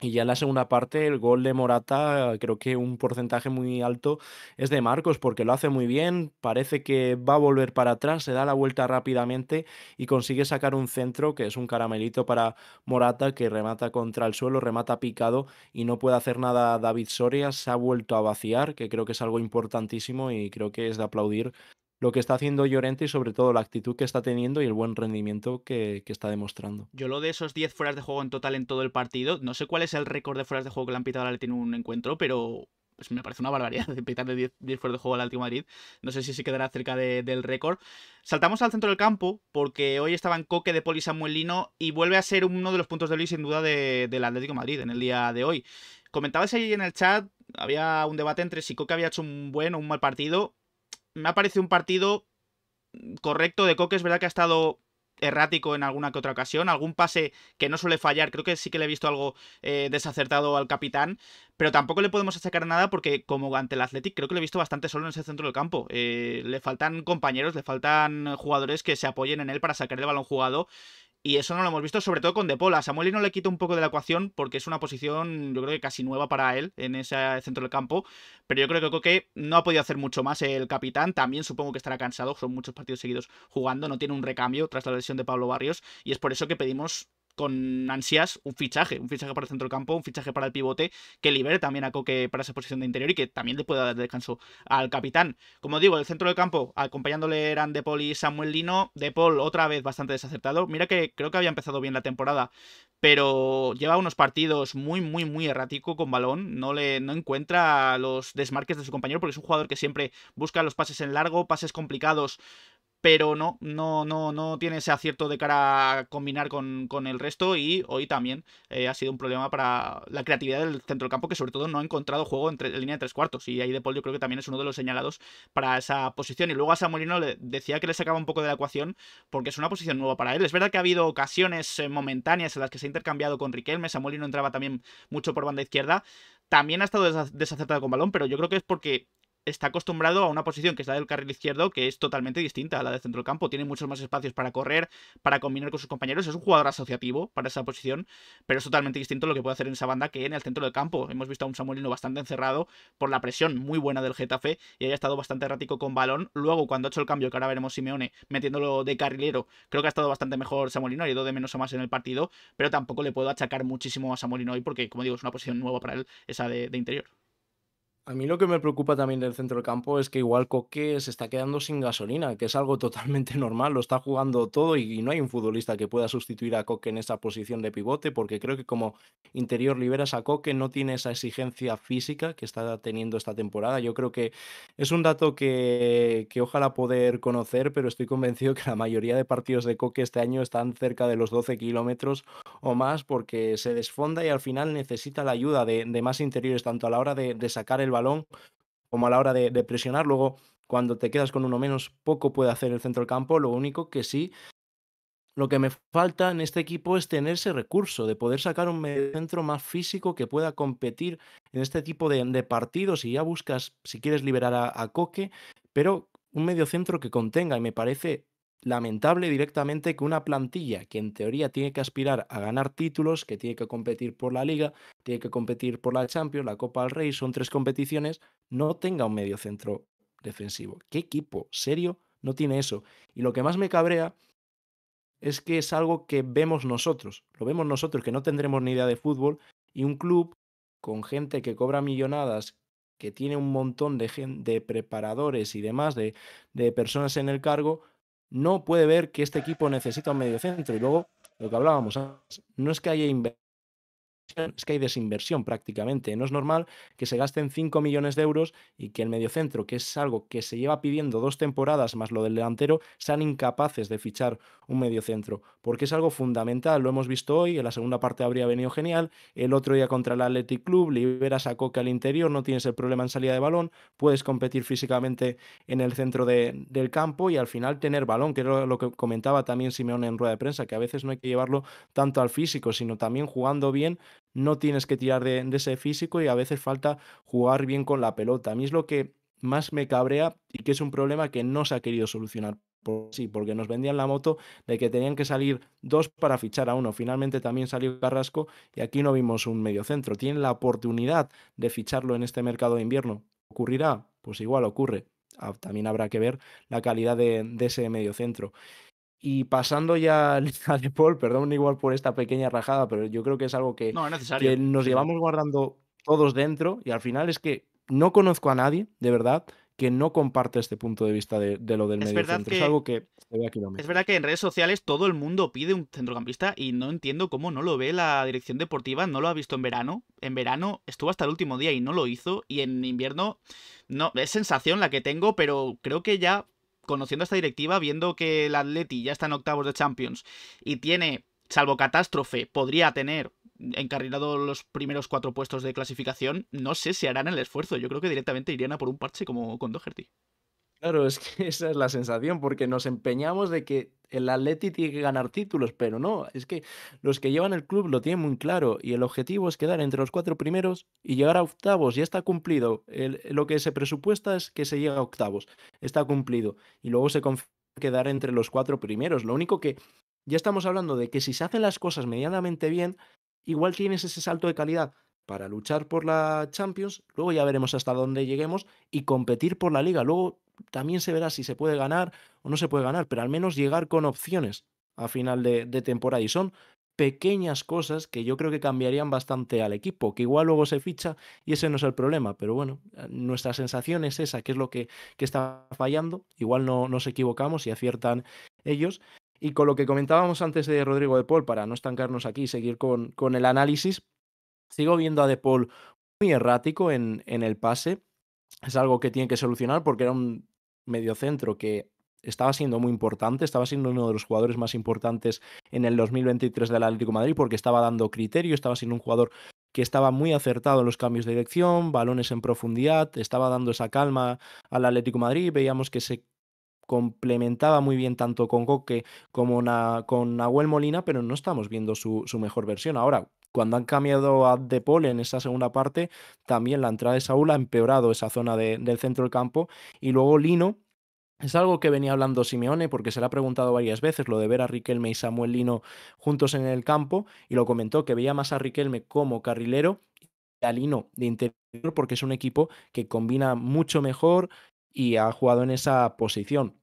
Y ya en la segunda parte, el gol de Morata, eh, creo que un porcentaje muy alto es de Marcos, porque lo hace muy bien, parece que va a volver para atrás, se da la vuelta rápidamente y consigue sacar un centro que es un caramelito para Morata, que remata contra el suelo, remata picado y no puede hacer nada David Soria, se ha vuelto a vaciar, que creo que es algo importantísimo y creo que es de aplaudir lo que está haciendo Llorente y sobre todo la actitud que está teniendo y el buen rendimiento que, está demostrando. Yo lo de esos 10 fueras de juego en total en todo el partido, no sé cuál es el récord de fueras de juego que le han pitado la tiene en un encuentro, pero pues, me parece una barbaridad de pitarle 10, fueras de juego al Atlético Madrid. No sé si se quedará cerca del récord. Saltamos al centro del campo porque hoy estaba en Coque de Poli Samuelino y vuelve a ser uno de los puntos de Luis sin duda del Atlético Madrid en el día de hoy. Comentabas ahí en el chat, había un debate entre si Coque había hecho un buen o un mal partido me ha parecido un partido correcto de Coque. Es verdad que ha estado errático en alguna que otra ocasión, algún pase que no suele fallar, creo que sí que le he visto algo eh, desacertado al capitán, pero tampoco le podemos achacar nada porque como ante el Athletic creo que lo he visto bastante solo en ese centro del campo, eh, le faltan compañeros, le faltan jugadores que se apoyen en él para sacar el balón jugado y eso no lo hemos visto, sobre todo con De Paul. no le quita un poco de la ecuación porque es una posición, yo creo que casi nueva para él en ese centro del campo. Pero yo creo que Coque no ha podido hacer mucho más el capitán. También supongo que estará cansado, son muchos partidos seguidos jugando, no tiene un recambio tras la lesión de Pablo Barrios. Y es por eso que pedimos con ansias un fichaje, un fichaje para el centro del campo, un fichaje para el pivote, que libere también a Coque para esa posición de interior y que también le pueda dar descanso al capitán. Como digo, el centro del campo, acompañándole eran De y Samuel Lino, De Paul otra vez bastante desacertado, mira que creo que había empezado bien la temporada, pero lleva unos partidos muy, muy, muy errático con balón, no, le, no encuentra los desmarques de su compañero porque es un jugador que siempre busca los pases en largo, pases complicados, pero no, no, no, no tiene ese acierto de cara a combinar con, el resto y hoy también eh, ha sido un problema para la creatividad del centro del campo, que sobre todo no ha encontrado juego en, línea de tres cuartos y ahí De Paul yo creo que también es uno de los señalados para esa posición y luego a Samuelino le decía que le sacaba un poco de la ecuación porque es una posición nueva para él, es verdad que ha habido ocasiones eh, momentáneas en las que se ha intercambiado con Riquelme, Samolino entraba también mucho por banda izquierda, también ha estado desacertado con balón, pero yo creo que es porque está acostumbrado a una posición que es la del carril izquierdo, que es totalmente distinta a la de centro del campo. Tiene muchos más espacios para correr, para combinar con sus compañeros. Es un jugador asociativo para esa posición, pero es totalmente distinto lo que puede hacer en esa banda que en el centro del campo. Hemos visto a un Samuelino bastante encerrado por la presión muy buena del Getafe y haya estado bastante errático con balón. Luego, cuando ha hecho el cambio, que ahora veremos Simeone metiéndolo de carrilero, creo que ha estado bastante mejor Samuelino, ha ido de menos a más en el partido, pero tampoco le puedo achacar muchísimo a Samuelino hoy porque, como digo, es una posición nueva para él, esa de interior. A mí lo que me preocupa también del centro del campo es que igual Coque se está quedando sin gasolina, que es algo totalmente normal, lo está jugando todo y no hay un futbolista que pueda sustituir a Coque en esa posición de pivote, porque creo que como interior liberas a Coque no tiene esa exigencia física que está teniendo esta temporada. Yo creo que es un dato que, que ojalá poder conocer, pero estoy convencido que la mayoría de partidos de Coque este año están cerca de los 12 kilómetros o más, porque se desfonda y al final necesita la ayuda de, más interiores, tanto a la hora de sacar el balón como a la hora de, presionar. Luego, cuando te quedas con uno menos, poco puede hacer el centro del campo. Lo único que sí, lo que me falta en este equipo es tener ese recurso de poder sacar un centro más físico que pueda competir en este tipo de, partidos. Y ya buscas, si quieres liberar a, a Coque, pero un medio centro que contenga. Y me parece lamentable directamente que una plantilla que en teoría tiene que aspirar a ganar títulos, que tiene que competir por la liga, tiene que competir por la Champions, la Copa del Rey, son tres competiciones, no tenga un medio centro defensivo. ¿Qué equipo serio no tiene eso? Y lo que más me cabrea es que es algo que vemos nosotros, lo vemos nosotros, que no tendremos ni idea de fútbol, y un club con gente que cobra millonadas, que tiene un montón de, preparadores y demás, de personas en el cargo, no puede ver que este equipo necesita un mediocentro. Y luego, lo que hablábamos antes, no es que haya inversión es que hay desinversión prácticamente. No es normal que se gasten 5 millones de euros y que el mediocentro, que es algo que se lleva pidiendo dos temporadas más lo del delantero, sean incapaces de fichar un mediocentro, porque es algo fundamental. Lo hemos visto hoy, en la segunda parte habría venido genial, el otro día contra el Athletic Club, liberas a Coca al interior, no tienes el problema en salida de balón, puedes competir físicamente en el centro del campo y al final tener balón, que era lo que comentaba también Simeón en rueda de prensa, que a veces no hay que llevarlo tanto al físico, sino también jugando bien no tienes que tirar de, ese físico y a veces falta jugar bien con la pelota. A mí es lo que más me cabrea y que es un problema que no se ha querido solucionar por sí, porque nos vendían la moto de que tenían que salir dos para fichar a uno. Finalmente también salió Carrasco y aquí no vimos un mediocentro. Tienen la oportunidad de ficharlo en este mercado de invierno. ¿Ocurrirá? Pues igual ocurre. Ah, también habrá que ver la calidad de, de ese mediocentro. Y pasando ya a De Paul, perdón igual por esta pequeña rajada, pero yo creo que es algo que, nos llevamos guardando todos dentro y al final es que no conozco a nadie, de verdad, que no comparte este punto de vista de, lo del es verdad Que, es algo que Es verdad que en redes sociales todo el mundo pide un centrocampista y no entiendo cómo no lo ve la dirección deportiva, no lo ha visto en verano. En verano estuvo hasta el último día y no lo hizo. Y en invierno, no, es sensación la que tengo, pero creo que ya conociendo esta directiva, viendo que el Atleti ya está en octavos de Champions y tiene, salvo catástrofe, podría tener encarrilado los primeros cuatro puestos de clasificación, no sé si harán el esfuerzo. Yo creo que directamente irían a por un parche como con Doherty. Claro, es que esa es la sensación, porque nos empeñamos de que el Atleti tiene que ganar títulos, pero no, es que los que llevan el club lo tienen muy claro y el objetivo es quedar entre los cuatro primeros y llegar a octavos, ya está cumplido. lo que se presupuesta es que se llega a octavos, está cumplido. Y luego se confía quedar entre los cuatro primeros. Lo único que ya estamos hablando de que si se hacen las cosas medianamente bien, igual tienes ese salto de calidad para luchar por la Champions, luego ya veremos hasta dónde lleguemos y competir por la liga. Luego también se verá si se puede ganar o no se puede ganar, pero al menos llegar con opciones a final de, temporada. Y son pequeñas cosas que yo creo que cambiarían bastante al equipo, que igual luego se ficha y ese no es el problema, pero bueno, eh, nuestra sensación es esa, que es lo que, que está fallando, igual no nos equivocamos y aciertan ellos. Y con lo que comentábamos antes de Rodrigo de Paul, para no estancarnos aquí y seguir con, con el análisis, sigo viendo a de Paul muy errático en, en el pase, es algo que tiene que solucionar porque era un mediocentro que estaba siendo muy importante, estaba siendo uno de los jugadores más importantes en el 2023 del Atlético Madrid porque estaba dando criterio, estaba siendo un jugador que estaba muy acertado en los cambios de dirección, balones en profundidad, estaba dando esa calma al Atlético de Madrid, veíamos que se complementaba muy bien tanto con Coque como con Nahuel Molina, pero no estamos viendo su, mejor versión. Ahora, cuando han cambiado a De Paul en esa segunda parte, también la entrada de Saúl ha empeorado esa zona del centro del campo. Y luego Lino, es algo que venía hablando Simeone porque se le ha preguntado varias veces lo de ver a Riquelme y Samuel Lino juntos en el campo y lo comentó que veía más a Riquelme como carrilero y a Lino de interior porque es un equipo que combina mucho mejor y ha jugado en esa posición.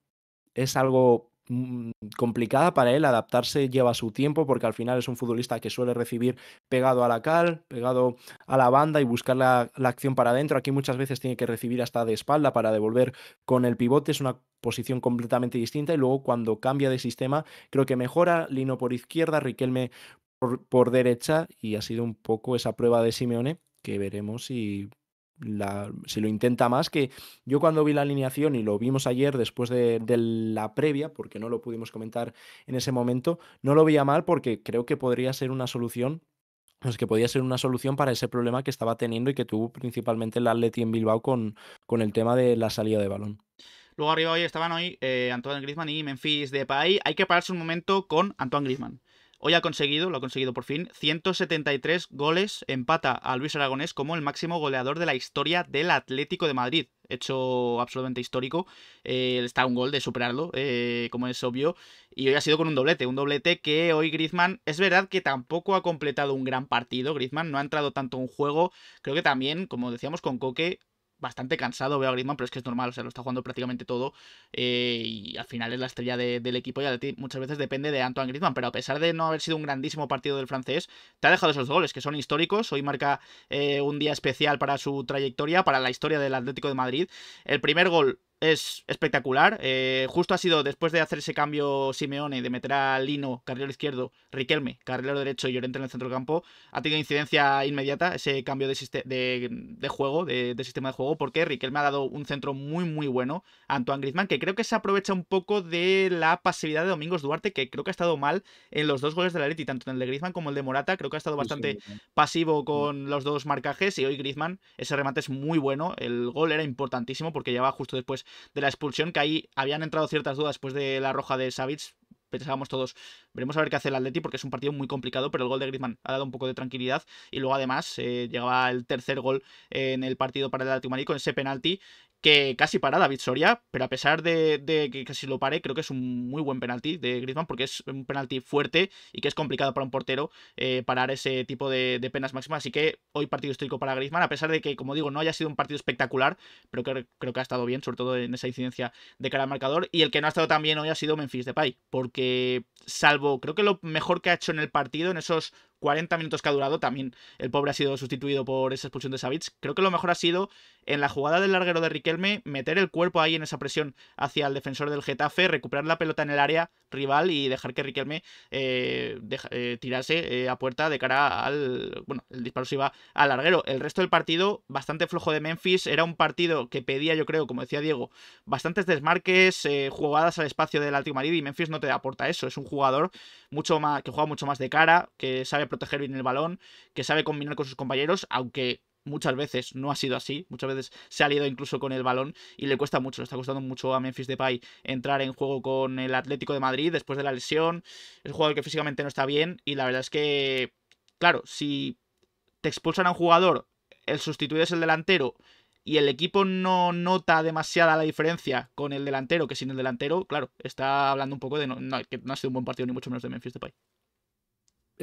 Es algo Mm, complicada para él, adaptarse lleva su tiempo porque al final es un futbolista que suele recibir pegado a la cal, pegado a la banda y buscar la, acción para adentro. Aquí muchas veces tiene que recibir hasta de espalda para devolver con el pivote, es una posición completamente distinta y luego cuando cambia de sistema creo que mejora Lino por izquierda, Riquelme por, por derecha y ha sido un poco esa prueba de Simeone que veremos si la, si lo intenta más, que yo cuando vi la alineación y lo vimos ayer después de, la previa, porque no lo pudimos comentar en ese momento, no lo veía mal porque creo que podría ser una solución. Pues que podía ser una solución para ese problema que estaba teniendo y que tuvo principalmente la Atleti en Bilbao con, con el tema de la salida de balón. Luego arriba hoy estaban hoy eh, Antoine Griezmann y Memphis Depay. Hay que pararse un momento con Antoine Griezmann. Hoy ha conseguido, lo ha conseguido por fin, 173 goles, empata a Luis Aragonés como el máximo goleador de la historia del Atlético de Madrid. Hecho absolutamente histórico, eh, está un gol de superarlo, eh, como es obvio, y hoy ha sido con un doblete, un doblete que hoy Griezmann, es verdad que tampoco ha completado un gran partido, Griezmann no ha entrado tanto en juego, creo que también, como decíamos con Coque, bastante cansado, veo a Griezmann, pero es que es normal, o sea, lo está jugando prácticamente todo eh, y al final es la estrella del equipo y a muchas veces depende de Antoine Griezmann, pero a pesar de no haber sido un grandísimo partido del francés, te ha dejado esos goles que son históricos, hoy marca eh, un día especial para su trayectoria, para la historia del Atlético de Madrid, el primer gol es espectacular. Eh, justo ha sido después de hacer ese cambio Simeone, de meter a Lino, carrilero izquierdo, Riquelme, carrilero derecho y Llorente en el centro del campo, ha tenido incidencia inmediata ese cambio de, de juego, de, sistema de juego, porque Riquelme ha dado un centro muy, muy bueno a Antoine Griezmann, que creo que se aprovecha un poco de la pasividad de Domingos Duarte, que creo que ha estado mal en los dos goles de la Leti, tanto en el de Griezmann como el de Morata. Creo que ha estado bastante pasivo con los dos marcajes y hoy Griezmann, ese remate es muy bueno. El gol era importantísimo porque ya va justo después de la expulsión, que ahí habían entrado ciertas dudas después de la roja de Savic. Pensábamos todos, veremos a ver qué hace el Atleti porque es un partido muy complicado, pero el gol de Griezmann ha dado un poco de tranquilidad y luego además eh, llegaba el tercer gol en el partido para el Atleti Madrid ese penalti que casi para David Soria, pero a pesar de, que casi lo pare, creo que es un muy buen penalti de Griezmann porque es un penalti fuerte y que es complicado para un portero eh, parar ese tipo de, penas máximas. Así que hoy partido histórico para Griezmann, a pesar de que, como digo, no haya sido un partido espectacular, pero creo que ha estado bien, sobre todo en esa incidencia de cara al marcador. Y el que no ha estado tan bien hoy ha sido Memphis Depay, porque salvo creo que lo mejor que ha hecho en el partido, en esos 40 minutos que ha durado, también el pobre ha sido sustituido por esa expulsión de Savits. Creo que lo mejor ha sido en la jugada del larguero de Riquelme meter el cuerpo ahí en esa presión hacia el defensor del Getafe, recuperar la pelota en el área rival y dejar que Riquelme eh, eh, tirase eh, a puerta de cara al... Bueno, el disparo se iba al larguero. El resto del partido, bastante flojo de Memphis, era un partido que pedía, yo creo, como decía Diego, bastantes desmarques, jugadas al espacio del Atlético Madrid y Memphis no te aporta eso. Es un jugador mucho más, que juega mucho más de cara, que sabe proteger bien el balón, que sabe combinar con sus compañeros, aunque muchas veces no ha sido así, muchas veces se ha liado incluso con el balón y le cuesta mucho, le está costando mucho a Memphis Depay entrar en juego con el Atlético de Madrid después de la lesión, es un jugador que físicamente no está bien y la verdad es que, claro, si te expulsan a un jugador, el sustituido es el delantero y el equipo no nota demasiada la diferencia con el delantero que sin el delantero, claro, está hablando un poco de que no ha sido un buen partido ni mucho menos de Memphis Depay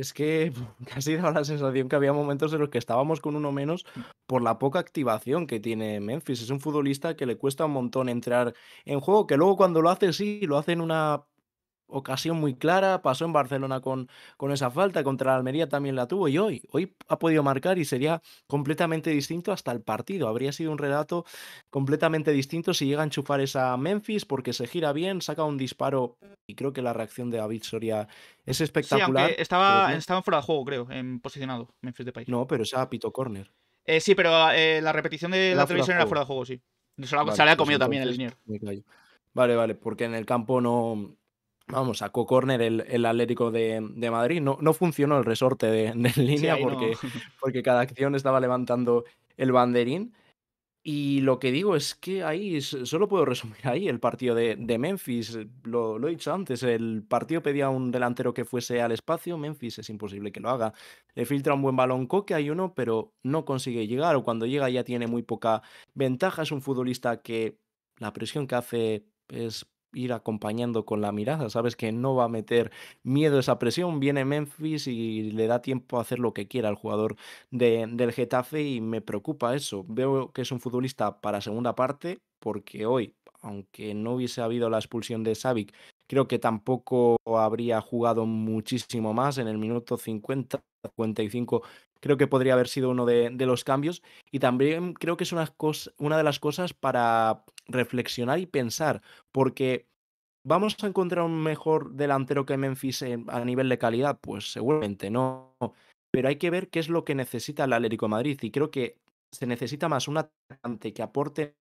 es que casi daba la sensación que había momentos en los que estábamos con uno menos mm. por la poca activación que tiene Memphis. Es un futbolista que le cuesta un montón entrar en juego, que luego cuando lo hace sí, lo hace en una ocasión muy clara, pasó en Barcelona con, con esa falta, contra la Almería también la tuvo y hoy, hoy ha podido marcar y sería completamente distinto hasta el partido. Habría sido un relato completamente distinto si llega a enchufar esa Memphis porque se gira bien, saca un disparo y creo que la reacción de David Soria es espectacular. estaba, estaba fuera de juego, creo, en posicionado Memphis de país. No, pero esa pito corner. Eh, sí, pero eh, la repetición de la, televisión era fuera de juego, sí. Se la, ha pues comido también el señor. Vale, vale, porque en el campo no, Vamos, sacó córner el, el, Atlético de, de, Madrid. No, no funcionó el resorte de, línea porque, porque cada acción estaba levantando el banderín. Y lo que digo es que ahí, solo puedo resumir ahí el partido de, Memphis. Lo, lo, he dicho antes, el partido pedía a un delantero que fuese al espacio. Memphis es imposible que lo haga. Le filtra un buen balón Coque, hay uno, pero no consigue llegar. O cuando llega ya tiene muy poca ventaja. Es un futbolista que la presión que hace es ir acompañando con la mirada, sabes que no va a meter miedo esa presión, viene Memphis y le da tiempo a hacer lo que quiera al jugador del Getafe y me preocupa eso, veo que es un futbolista para segunda parte porque hoy, aunque no hubiese habido la expulsión de Savic, creo que tampoco habría jugado muchísimo más en el minuto 50, 55 creo que podría haber sido uno de, los cambios. Y también creo que es una de las cosas para reflexionar y pensar, porque ¿Vamos a encontrar un mejor delantero que Memphis a nivel de calidad? Pues seguramente no. Pero hay que ver qué es lo que necesita el Atlético Madrid. Y creo que se necesita más un atacante que aporte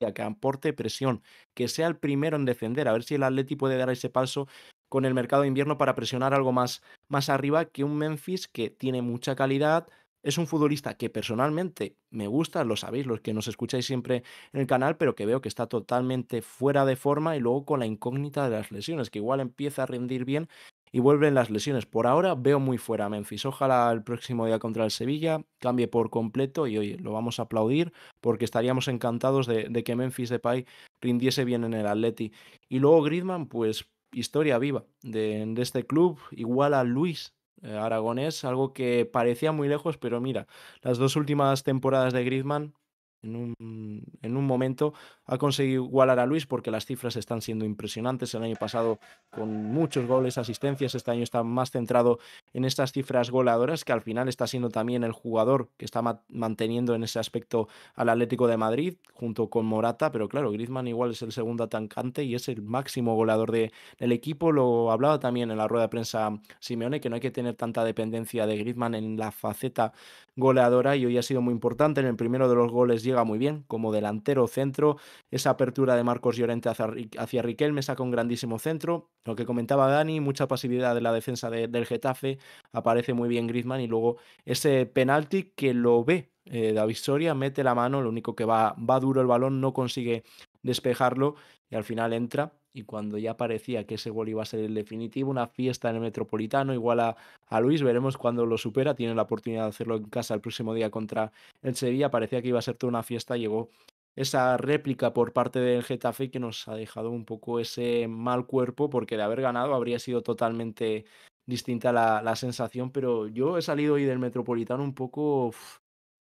que aporte presión, que sea el primero en defender, a ver si el Atleti puede dar ese paso con el mercado de invierno para presionar algo más, más arriba que un Memphis que tiene mucha calidad, es un futbolista que personalmente me gusta, lo sabéis los que nos escucháis siempre en el canal, pero que veo que está totalmente fuera de forma y luego con la incógnita de las lesiones, que igual empieza a rendir bien y vuelven las lesiones. Por ahora veo muy fuera a Memphis. Ojalá el próximo día contra el Sevilla cambie por completo y hoy lo vamos a aplaudir porque estaríamos encantados de, que Memphis Depay rindiese bien en el Atleti. Y luego Griezmann, pues historia viva de, de este club, igual a Luis eh, aragonés, algo que parecía muy lejos, pero mira, las dos últimas temporadas de Griezmann en un, en un momento ha conseguido igualar a Luis porque las cifras están siendo impresionantes. El año pasado con muchos goles, asistencias, este año está más centrado en estas cifras goleadoras, que al final está siendo también el jugador que está manteniendo en ese aspecto al Atlético de Madrid junto con Morata, pero claro, Griezmann igual es el segundo atacante y es el máximo goleador del equipo. Lo hablaba también en la rueda de prensa Simeone, que no hay que tener tanta dependencia de Griezmann en la faceta goleadora y hoy ha sido muy importante. En el primero de los goles llega muy bien como delantero centro. Esa apertura de Marcos Llorente hacia, Riquelme saca un grandísimo centro. Lo que comentaba Dani, mucha pasividad de la defensa del Getafe. Aparece muy bien Griezmann y luego ese penalti que lo ve eh, David Soria, mete la mano, lo único que va, va duro el balón, no consigue despejarlo y al final entra. Y cuando ya parecía que ese gol iba a ser el definitivo, una fiesta en el Metropolitano, igual a, a Luis, veremos cuando lo supera, tiene la oportunidad de hacerlo en casa el próximo día contra el Sevilla, parecía que iba a ser toda una fiesta, llegó esa réplica por parte del Getafe que nos ha dejado un poco ese mal cuerpo, porque de haber ganado habría sido totalmente distinta la, sensación, pero yo he salido hoy del Metropolitano un poco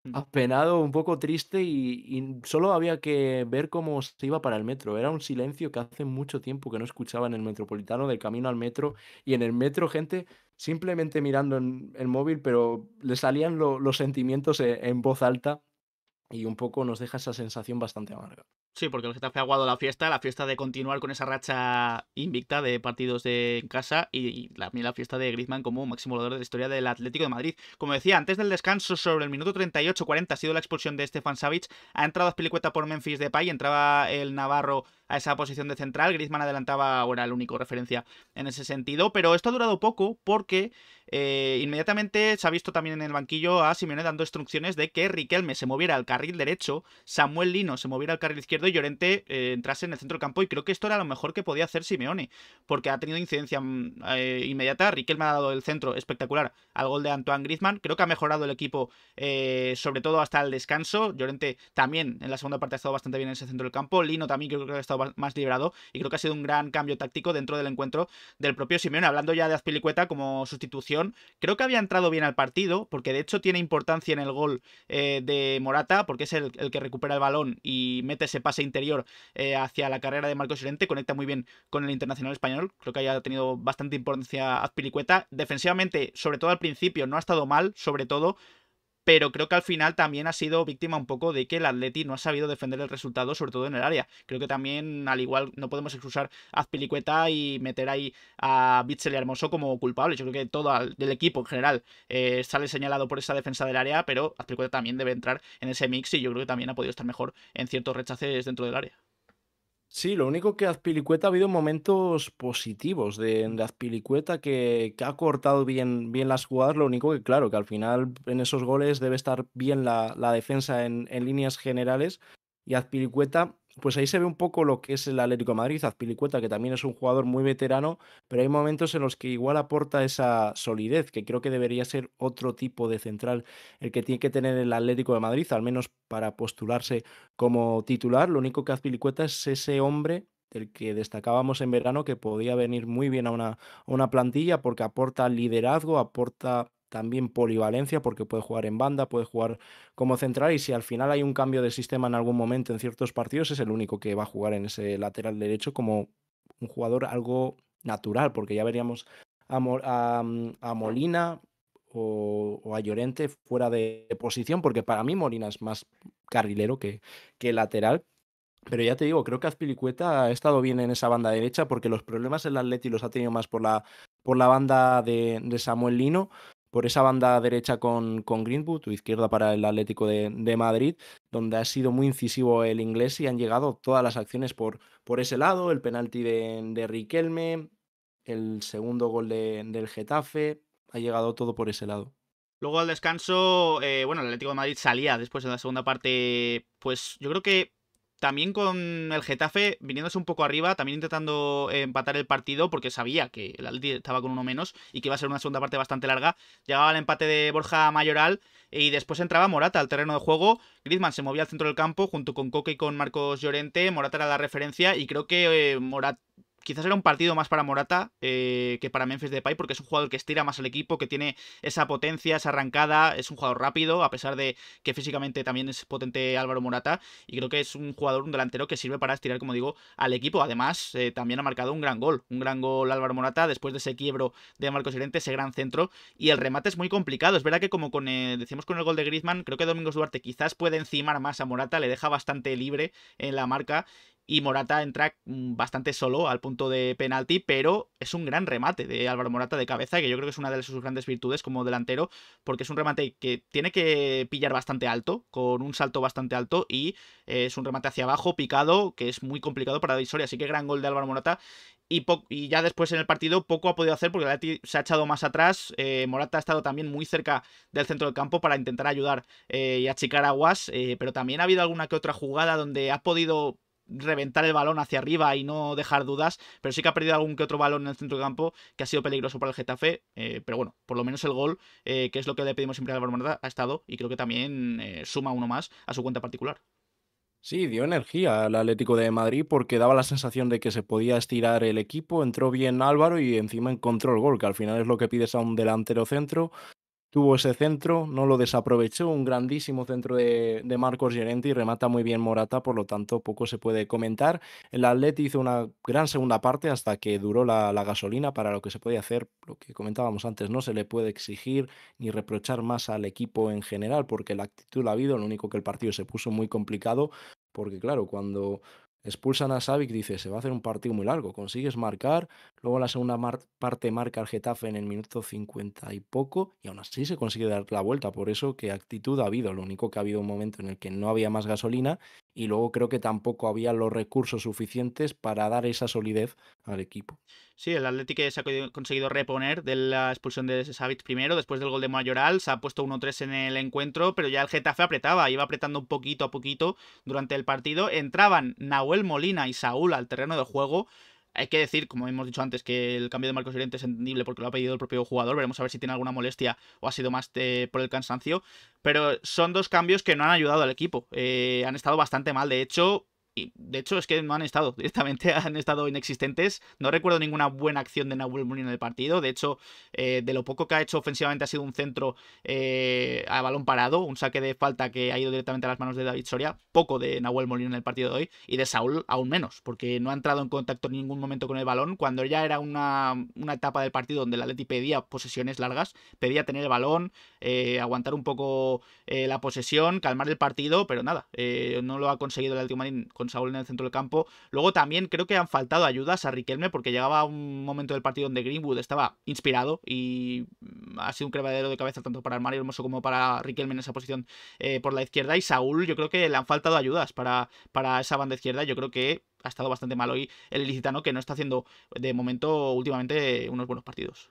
mm. apenado, un poco triste y, solo había que ver cómo se iba para el metro. Era un silencio que hace mucho tiempo que no escuchaba en el Metropolitano, del camino al metro y en el metro gente simplemente mirando en el móvil, pero le salían los sentimientos e, en voz alta y un poco nos deja esa sensación bastante amarga. Sí, porque el Getafe ha aguado la fiesta, la fiesta de continuar con esa racha invicta de partidos de casa y, también la, fiesta de Griezmann como máximo goleador de la historia del Atlético de Madrid. Como decía, antes del descanso, sobre el minuto 38-40 ha sido la expulsión de Stefan Savic, ha entrado pilicueta por Memphis Depay, entraba el Navarro a esa posición de central. Griezmann adelantaba ahora el único referencia en ese sentido, pero esto ha durado poco porque eh, inmediatamente se ha visto también en el banquillo a Simeone dando instrucciones de que Riquelme se moviera al carril derecho, Samuel Lino se moviera al carril izquierdo y Llorente eh, entrase en el centro del campo. Y creo que esto era lo mejor que podía hacer Simeone, porque ha tenido incidencia mm, eh, inmediata. Riquelme ha dado el centro espectacular al gol de Antoine Griezmann. Creo que ha mejorado el equipo, sobre todo hasta el descanso. Llorente también en la segunda parte ha estado bastante bien en ese centro del campo. Lino también creo que ha estado más liberado, y creo que ha sido un gran cambio táctico dentro del encuentro del propio Simeone. Hablando ya de Azpilicueta como sustitución, creo que había entrado bien al partido porque de hecho tiene importancia en el gol eh, de Morata porque es el, que recupera el balón y mete ese pase interior eh, hacia la carrera de Marcos Llorente, conecta muy bien con el internacional español, creo que haya tenido bastante importancia Azpilicueta. Defensivamente, sobre todo al principio, no ha estado mal, sobre todo, pero creo que al final también ha sido víctima un poco de que el Atleti no ha sabido defender el resultado, sobre todo en el área. Creo que también, al igual, no podemos excusar a Azpilicueta y meter ahí a Bitzel y Hermoso como culpable. Yo creo que todo el equipo en general eh, sale señalado por esa defensa del área, pero Azpilicueta también debe entrar en ese mix y yo creo que también ha podido estar mejor en ciertos rechaces dentro del área. Sí, lo único que Azpilicueta ha habido momentos positivos de, Azpilicueta que, ha cortado bien, bien las jugadas. Lo único que, claro, que al final en esos goles debe estar bien la, defensa en, en, líneas generales. Y Azpilicueta pues ahí se ve un poco lo que es el Atlético de Madrid, Azpilicueta, que también es un jugador muy veterano, pero hay momentos en los que igual aporta esa solidez, que creo que debería ser otro tipo de central el que tiene que tener el Atlético de Madrid, al menos para postularse como titular. Lo único que Azpilicueta es ese hombre del que destacábamos en verano que podía venir muy bien a una, a una plantilla porque aporta liderazgo, aporta también polivalencia porque puede jugar en banda, puede jugar como central y si al final hay un cambio de sistema en algún momento en ciertos partidos es el único que va a jugar en ese lateral derecho como un jugador algo natural porque ya veríamos a, mm, a, Molina o, a Llorente fuera de posición porque para mí Molina es más carrilero que, que lateral. Pero ya te digo, creo que Azpilicueta ha estado bien en esa banda derecha porque los problemas en el Atleti los ha tenido más por la, por la banda de Samuel Lino por esa banda derecha con, con Greenwood, tu izquierda para el Atlético de, Madrid, donde ha sido muy incisivo el inglés y han llegado todas las acciones por, por ese lado, el penalti de, Riquelme, el segundo gol del Getafe, ha llegado todo por ese lado. Luego al descanso, eh, bueno, el Atlético de Madrid salía después en la segunda parte, pues yo creo que también con el Getafe viniéndose un poco arriba, también intentando empatar el partido porque sabía que el Aldi estaba con uno menos y que iba a ser una segunda parte bastante larga. Llegaba el empate de Borja Mayoral y después entraba Morata al terreno de juego. Griezmann se movía al centro del campo junto con Coque y con Marcos Llorente. Morata era la referencia y creo que eh, Morata quizás era un partido más para Morata eh, que para Memphis Depay, porque es un jugador que estira más al equipo, que tiene esa potencia, esa arrancada, es un jugador rápido, a pesar de que físicamente también es potente Álvaro Morata, y creo que es un jugador, un delantero que sirve para estirar, como digo, al equipo. Además, eh, también ha marcado un gran gol, un gran gol Álvaro Morata, después de ese quiebro de Marcos Llorente, ese gran centro, y el remate es muy complicado. Es verdad que como con, eh, decíamos con el gol de Griezmann, creo que Domingos Duarte quizás puede encimar más a Morata, le deja bastante libre en la marca, y Morata entra mm, bastante solo al punto de penalti, pero es un gran remate de Álvaro Morata de cabeza, que yo creo que es una de sus grandes virtudes como delantero, porque es un remate que tiene que pillar bastante alto, con un salto bastante alto, y eh, es un remate hacia abajo, picado, que es muy complicado para la historia así que gran gol de Álvaro Morata. Y, y, ya después en el partido poco ha podido hacer porque el se ha echado más atrás. Eh, Morata ha estado también muy cerca del centro del campo para intentar ayudar eh, y achicar aguas, pero también ha habido alguna que otra jugada donde ha podido reventar el balón hacia arriba y no dejar dudas, pero sí que ha perdido algún que otro balón en el centro de campo que ha sido peligroso para el Getafe, eh, pero bueno, por lo menos el gol, eh, que es lo que le pedimos siempre a Álvaro Morata, ha estado y creo que también eh, suma uno más a su cuenta particular. Sí, dio energía al Atlético de Madrid porque daba la sensación de que se podía estirar el equipo, entró bien Álvaro y encima encontró el gol, que al final es lo que pides a un delantero centro tuvo ese centro, no lo desaprovechó, un grandísimo centro de, Marcos Llorente y remata muy bien Morata, por lo tanto poco se puede comentar. El Atleti hizo una gran segunda parte hasta que duró la, la gasolina para lo que se podía hacer, lo que comentábamos antes, no se le puede exigir ni reprochar más al equipo en general, porque la actitud la ha habido, lo único que el partido se puso muy complicado, porque claro, cuando Expulsan a Savic, dice, se va a hacer un partido muy largo. Consigues marcar, luego la segunda parte marca el Getafe en el minuto 50 y poco, y aún así se consigue dar la vuelta. Por eso, qué actitud ha habido. Lo único que ha habido un momento en el que no había más gasolina y luego creo que tampoco había los recursos suficientes para dar esa solidez al equipo. Sí, el Atlético se ha conseguido reponer de la expulsión de Savitz primero, después del gol de Mayoral, se ha puesto 1-3 en el encuentro, pero ya el Getafe apretaba, iba apretando un poquito a poquito durante el partido. Entraban Nahuel Molina y Saúl al terreno de juego, hay que decir, como hemos dicho antes, que el cambio de Marcos Oriente es entendible porque lo ha pedido el propio jugador. Veremos a ver si tiene alguna molestia o ha sido más por el cansancio. Pero son dos cambios que no han ayudado al equipo. Eh, han estado bastante mal. De hecho, de hecho es que no han estado, directamente han estado inexistentes. No recuerdo ninguna buena acción de Nahuel Molina en el partido. De hecho, eh, de lo poco que ha hecho ofensivamente ha sido un centro eh, a balón parado, un saque de falta que ha ido directamente a las manos de David Soria. Poco de Nahuel Molina en el partido de hoy. Y de Saúl aún menos, porque no ha entrado en contacto en ningún momento con el balón. Cuando ya era una, etapa del partido donde la Leti pedía posesiones largas, pedía tener el balón, eh, aguantar un poco la posesión, calmar el partido, pero nada, no lo ha conseguido el Atlético Madrid con Saúl en el centro del campo. Luego también creo que han faltado ayudas a Riquelme porque llegaba un momento del partido donde Greenwood estaba inspirado y mm, ha sido un crevadero de cabeza tanto para Mario Hermoso como para Riquelme en esa posición eh, por la izquierda. Y Saúl yo creo que le han faltado ayudas para, para esa banda izquierda. Yo creo que ha estado bastante mal hoy el ilicitano que no está haciendo de momento últimamente unos buenos partidos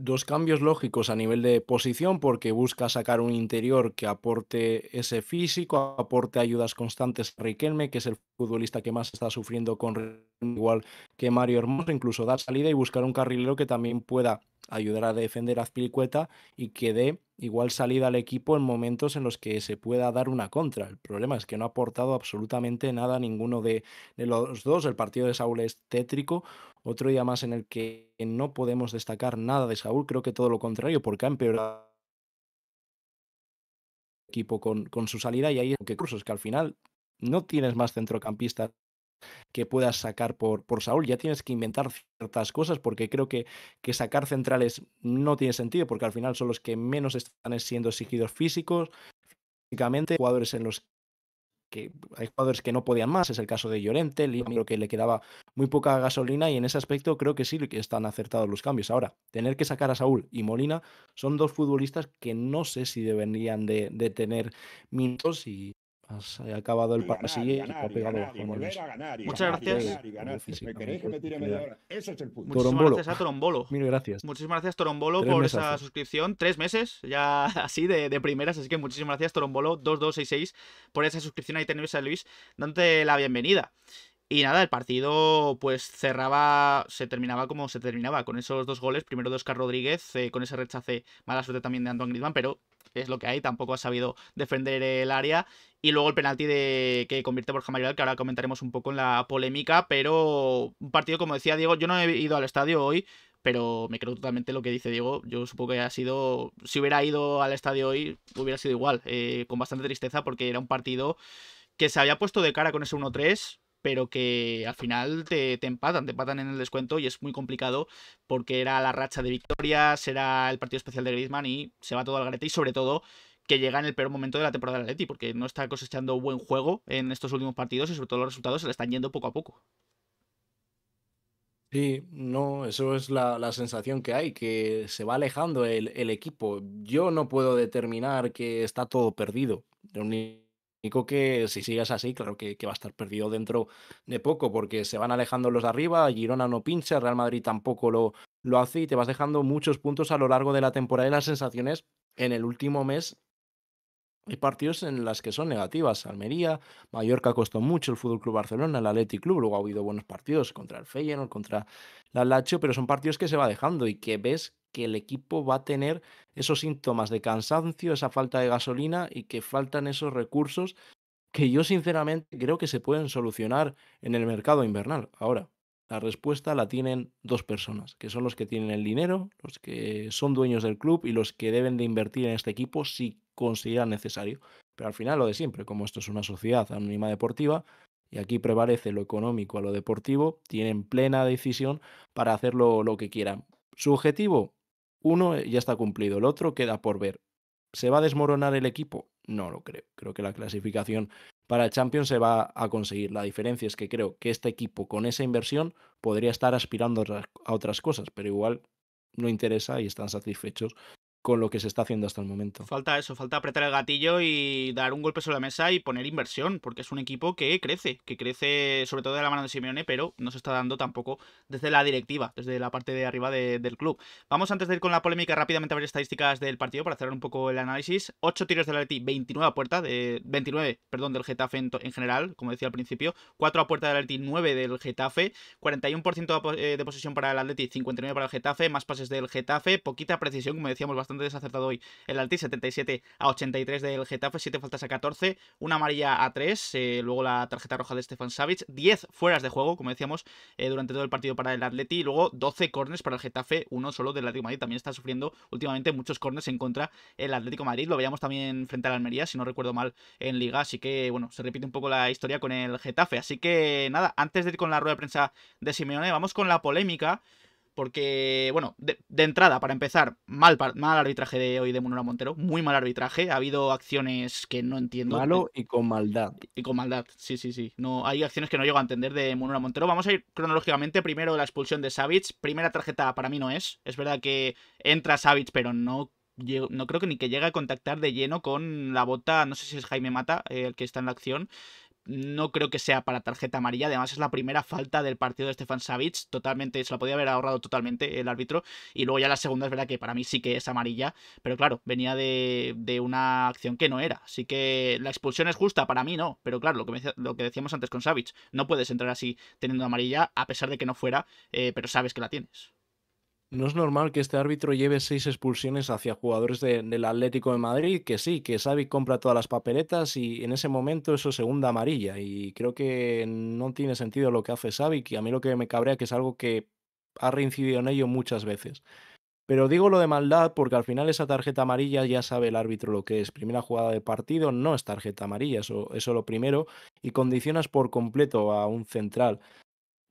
dos cambios lógicos a nivel de posición porque busca sacar un interior que aporte ese físico, aporte ayudas constantes a Riquelme, que es el futbolista que más está sufriendo con igual que Mario Hermoso, incluso dar salida y buscar un carrilero que también pueda ayudar a defender a Azpilicueta y que dé igual salida al equipo en momentos en los que se pueda dar una contra. El problema es que no ha aportado absolutamente nada a ninguno de, de los dos. El partido de Saúl es tétrico otro día más en el que no podemos destacar nada de Saúl, creo que todo lo contrario, porque ha empeorado el equipo con, con su salida y ahí es que Es que al final no tienes más centrocampistas que puedas sacar por, por Saúl. Ya tienes que inventar ciertas cosas porque creo que, que, sacar centrales no tiene sentido porque al final son los que menos están siendo exigidos físicos, físicamente, jugadores en los que hay jugadores que no podían más, es el caso de Llorente, creo que le quedaba muy poca gasolina y en ese aspecto creo que sí que están acertados los cambios. Ahora, tener que sacar a Saúl y Molina son dos futbolistas que no sé si deberían de, de tener minutos y ha acabado el partido, y, pegado Muchas gracias. Muchísimas gracias a Torombolo. Mil gracias. Muchísimas gracias, Torombolo, por esa suscripción. Tres meses ya así de, primeras. Así que muchísimas gracias, Torombolo2266, por esa suscripción. Ahí tenéis a Luis dándote la bienvenida. Y nada, el partido pues cerraba, se terminaba como se terminaba, con esos dos goles, primero de Oscar Rodríguez, eh, con ese rechace, mala suerte también de Antoine Griezmann, pero es lo que hay, tampoco ha sabido defender el área. Y luego el penalti de que convierte Borja Mayoral, que ahora comentaremos un poco en la polémica, pero un partido, como decía Diego, yo no he ido al estadio hoy, pero me creo totalmente lo que dice Diego. Yo supongo que ha sido, si hubiera ido al estadio hoy, hubiera sido igual, eh, con bastante tristeza, porque era un partido que se había puesto de cara con ese 1-3 pero que al final te, empatan, te empatan en el descuento y es muy complicado porque era la racha de victorias, era el partido especial de Griezmann y se va todo al garete y sobre todo que llega en el peor momento de la temporada del Atleti porque no está cosechando buen juego en estos últimos partidos y sobre todo los resultados se le están yendo poco a poco. Sí, no, eso es la, sensación que hay, que se va alejando el, equipo. Yo no puedo determinar que está todo perdido único que si sigues así, claro que, va a estar perdido dentro de poco, porque se van alejando los de arriba, Girona no pincha, Real Madrid tampoco lo, lo hace y te vas dejando muchos puntos a lo largo de la temporada y las sensaciones en el último mes. Hay partidos en las que son negativas. Almería, Mallorca costó mucho, el Fútbol Club Barcelona, el Athletic Club. Luego ha habido buenos partidos contra el Feyenoord, contra la Lacho, pero son partidos que se va dejando y que ves que el equipo va a tener esos síntomas de cansancio, esa falta de gasolina y que faltan esos recursos que yo sinceramente creo que se pueden solucionar en el mercado invernal. Ahora, la respuesta la tienen dos personas, que son los que tienen el dinero, los que son dueños del club y los que deben de invertir en este equipo si consideran necesario. Pero al final lo de siempre, como esto es una sociedad anónima deportiva y aquí prevalece lo económico a lo deportivo, tienen plena decisión para hacerlo lo que quieran. ¿Su objetivo? uno eh, ya está cumplido, el otro queda por ver. ¿Se va a desmoronar el equipo? No lo creo. Creo que la clasificación para el Champions se va a conseguir. La diferencia es que creo que este equipo con esa inversión podría estar aspirando a otras cosas, pero igual no interesa y están satisfechos con lo que se está haciendo hasta el momento. Falta eso, falta apretar el gatillo y dar un golpe sobre la mesa y poner inversión, porque es un equipo que crece, que crece sobre todo de la mano de Simeone, pero no se está dando tampoco desde la directiva, desde la parte de arriba del club. Vamos antes de ir con la polémica rápidamente a ver estadísticas del partido para cerrar un poco el análisis. 8 tiros del Atleti, 29 a puerta, de, 29 perdón, del Getafe en, general, como decía al principio, 4 a puerta del Atleti, 9 del Getafe, 41% eh, de posesión para el Atleti, 59 para el Getafe, más pases del Getafe, poquita precisión, como decíamos, bastante bastante desacertado hoy el Altis, 77 a 83 del Getafe, 7 faltas a 14, una amarilla a 3, eh, luego la tarjeta roja de Stefan Savic, 10 fueras de juego, como decíamos, eh, durante todo el partido para el Atleti, y luego 12 corners para el Getafe, uno solo del Atlético Madrid, también está sufriendo últimamente muchos corners en contra el Atlético Madrid, lo veíamos también frente al Almería, si no recuerdo mal, en Liga, así que bueno, se repite un poco la historia con el Getafe, así que nada, antes de ir con la rueda de prensa de Simeone, vamos con la polémica porque, bueno, de, entrada, para empezar, mal, mal arbitraje de hoy de Monora Montero. Muy mal arbitraje. Ha habido acciones que no entiendo. Malo y con maldad. Y con maldad, sí, sí, sí. No, hay acciones que no llego a entender de Monora Montero. Vamos a ir cronológicamente. Primero la expulsión de Savic. Primera tarjeta para mí no es. Es verdad que entra Savic, pero no no creo que ni que llegue a contactar de lleno con la bota, no sé si es Jaime Mata eh, el que está en la acción, no creo que sea para tarjeta amarilla. Además, es la primera falta del partido de Stefan Savic. Totalmente, se la podía haber ahorrado totalmente el árbitro. Y luego ya la segunda es verdad que para mí sí que es amarilla. Pero claro, venía de, una acción que no era. Así que la expulsión es justa, para mí no. Pero claro, lo que, decíamos antes con Savic. No puedes entrar así teniendo amarilla, a pesar de que no fuera, eh, pero sabes que la tienes no es normal que este árbitro lleve seis expulsiones hacia jugadores del Atlético de Madrid, que sí, que Xavi compra todas las papeletas y en ese momento eso es segunda amarilla. Y creo que no tiene sentido lo que hace Xavi, que a mí lo que me cabrea que es algo que ha reincidido en ello muchas veces. Pero digo lo de maldad porque al final esa tarjeta amarilla ya sabe el árbitro lo que es. Primera jugada de partido no es tarjeta amarilla, eso, es lo primero, y condicionas por completo a un central.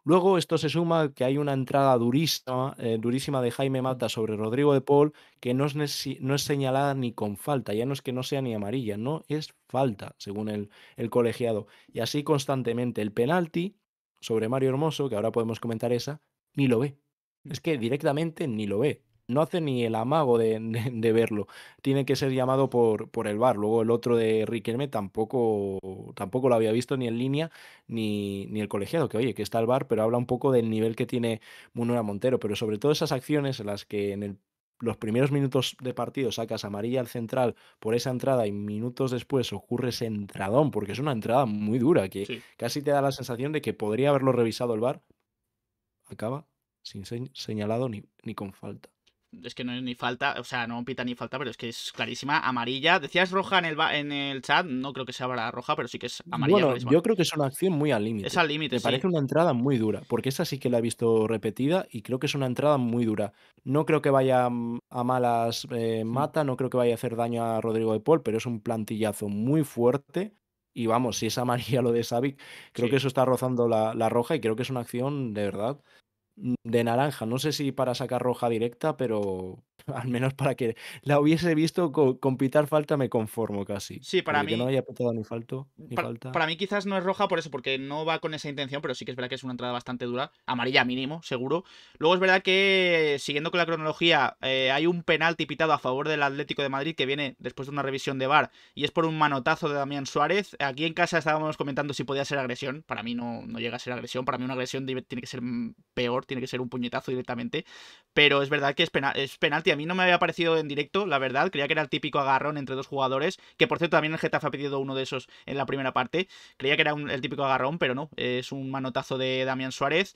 Luego esto se suma que hay una entrada durísima, eh, durísima de Jaime Mata sobre Rodrigo de Paul que no es, señalada ni con falta, ya no es que no sea ni amarilla, no es falta, según el, el colegiado. Y así constantemente el penalti sobre Mario Hermoso, que ahora podemos comentar esa, ni lo ve. Es que directamente ni lo ve no hace ni el amago de, verlo. Tiene que ser llamado por, por el bar. Luego el otro de Riquelme tampoco, tampoco lo había visto ni en línea ni, ni el colegiado, que oye, que está el bar, pero habla un poco del nivel que tiene Munera Montero. Pero sobre todo esas acciones en las que en los primeros minutos de partido sacas amarilla al central por esa entrada y minutos después ocurre ese entradón, porque es una entrada muy dura que casi te da la sensación de que podría haberlo revisado el bar, Acaba sin señalado ni con falta es que no es ni falta, o sea, no pita ni falta, pero es que es clarísima, amarilla. Decías roja en el, en el chat, no creo que sea para roja, pero sí que es amarilla. Bueno, yo creo que es una acción muy al límite. Es al límite. Me parece una entrada muy dura, porque esa sí que la he visto repetida y creo que es una entrada muy dura. No creo que vaya a malas eh, mata, no creo que vaya a hacer daño a Rodrigo de Paul, pero es un plantillazo muy fuerte. Y vamos, si es amarilla lo de Savic, creo que eso está rozando la, la roja y creo que es una acción de verdad de naranja. No sé si para sacar roja directa, pero al menos para que la hubiese visto con, pitar falta me conformo casi. Sí, para mí. no haya falta. Para mí quizás no es roja por eso, porque no va con esa intención, pero sí que es verdad que es una entrada bastante dura. Amarilla mínimo, seguro. Luego es verdad que, siguiendo con la cronología, eh, hay un penalti pitado a favor del Atlético de Madrid que viene después de una revisión de VAR y es por un manotazo de Damián Suárez. Aquí en casa estábamos comentando si podía ser agresión. Para mí no, llega a ser agresión. Para mí una agresión tiene que ser mm, peor, tiene que ser un puñetazo directamente. Pero es verdad que es, penal es penalti a mí no me había parecido en directo, la verdad. Creía que era el típico agarrón entre dos jugadores. Que por cierto, también el Getafe ha pedido uno de esos en la primera parte. Creía que era el típico agarrón, pero no. Es un manotazo de Damián Suárez.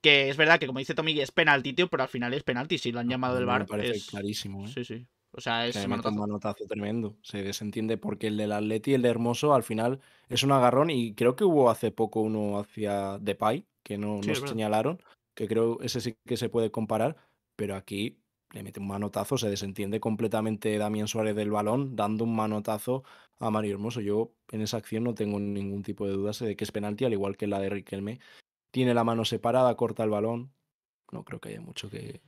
Que es verdad que, como dice Tommy, es penalti, tío, pero al final es penalti. Si lo han llamado del bar. Me parece clarísimo, ¿eh? Sí, sí. O sea, es un manotazo tremendo. Se desentiende porque el del Atleti el de Hermoso al final es un agarrón. Y creo que hubo hace poco uno hacia Depay, que no nos señalaron. Que creo ese sí que se puede comparar. Pero aquí le mete un manotazo, se desentiende completamente Damián Suárez del balón, dando un manotazo a Mario Hermoso. Yo en esa acción no tengo ningún tipo de dudas de que es penalti, al igual que la de Riquelme. Tiene la mano separada, corta el balón. No creo que haya mucho que,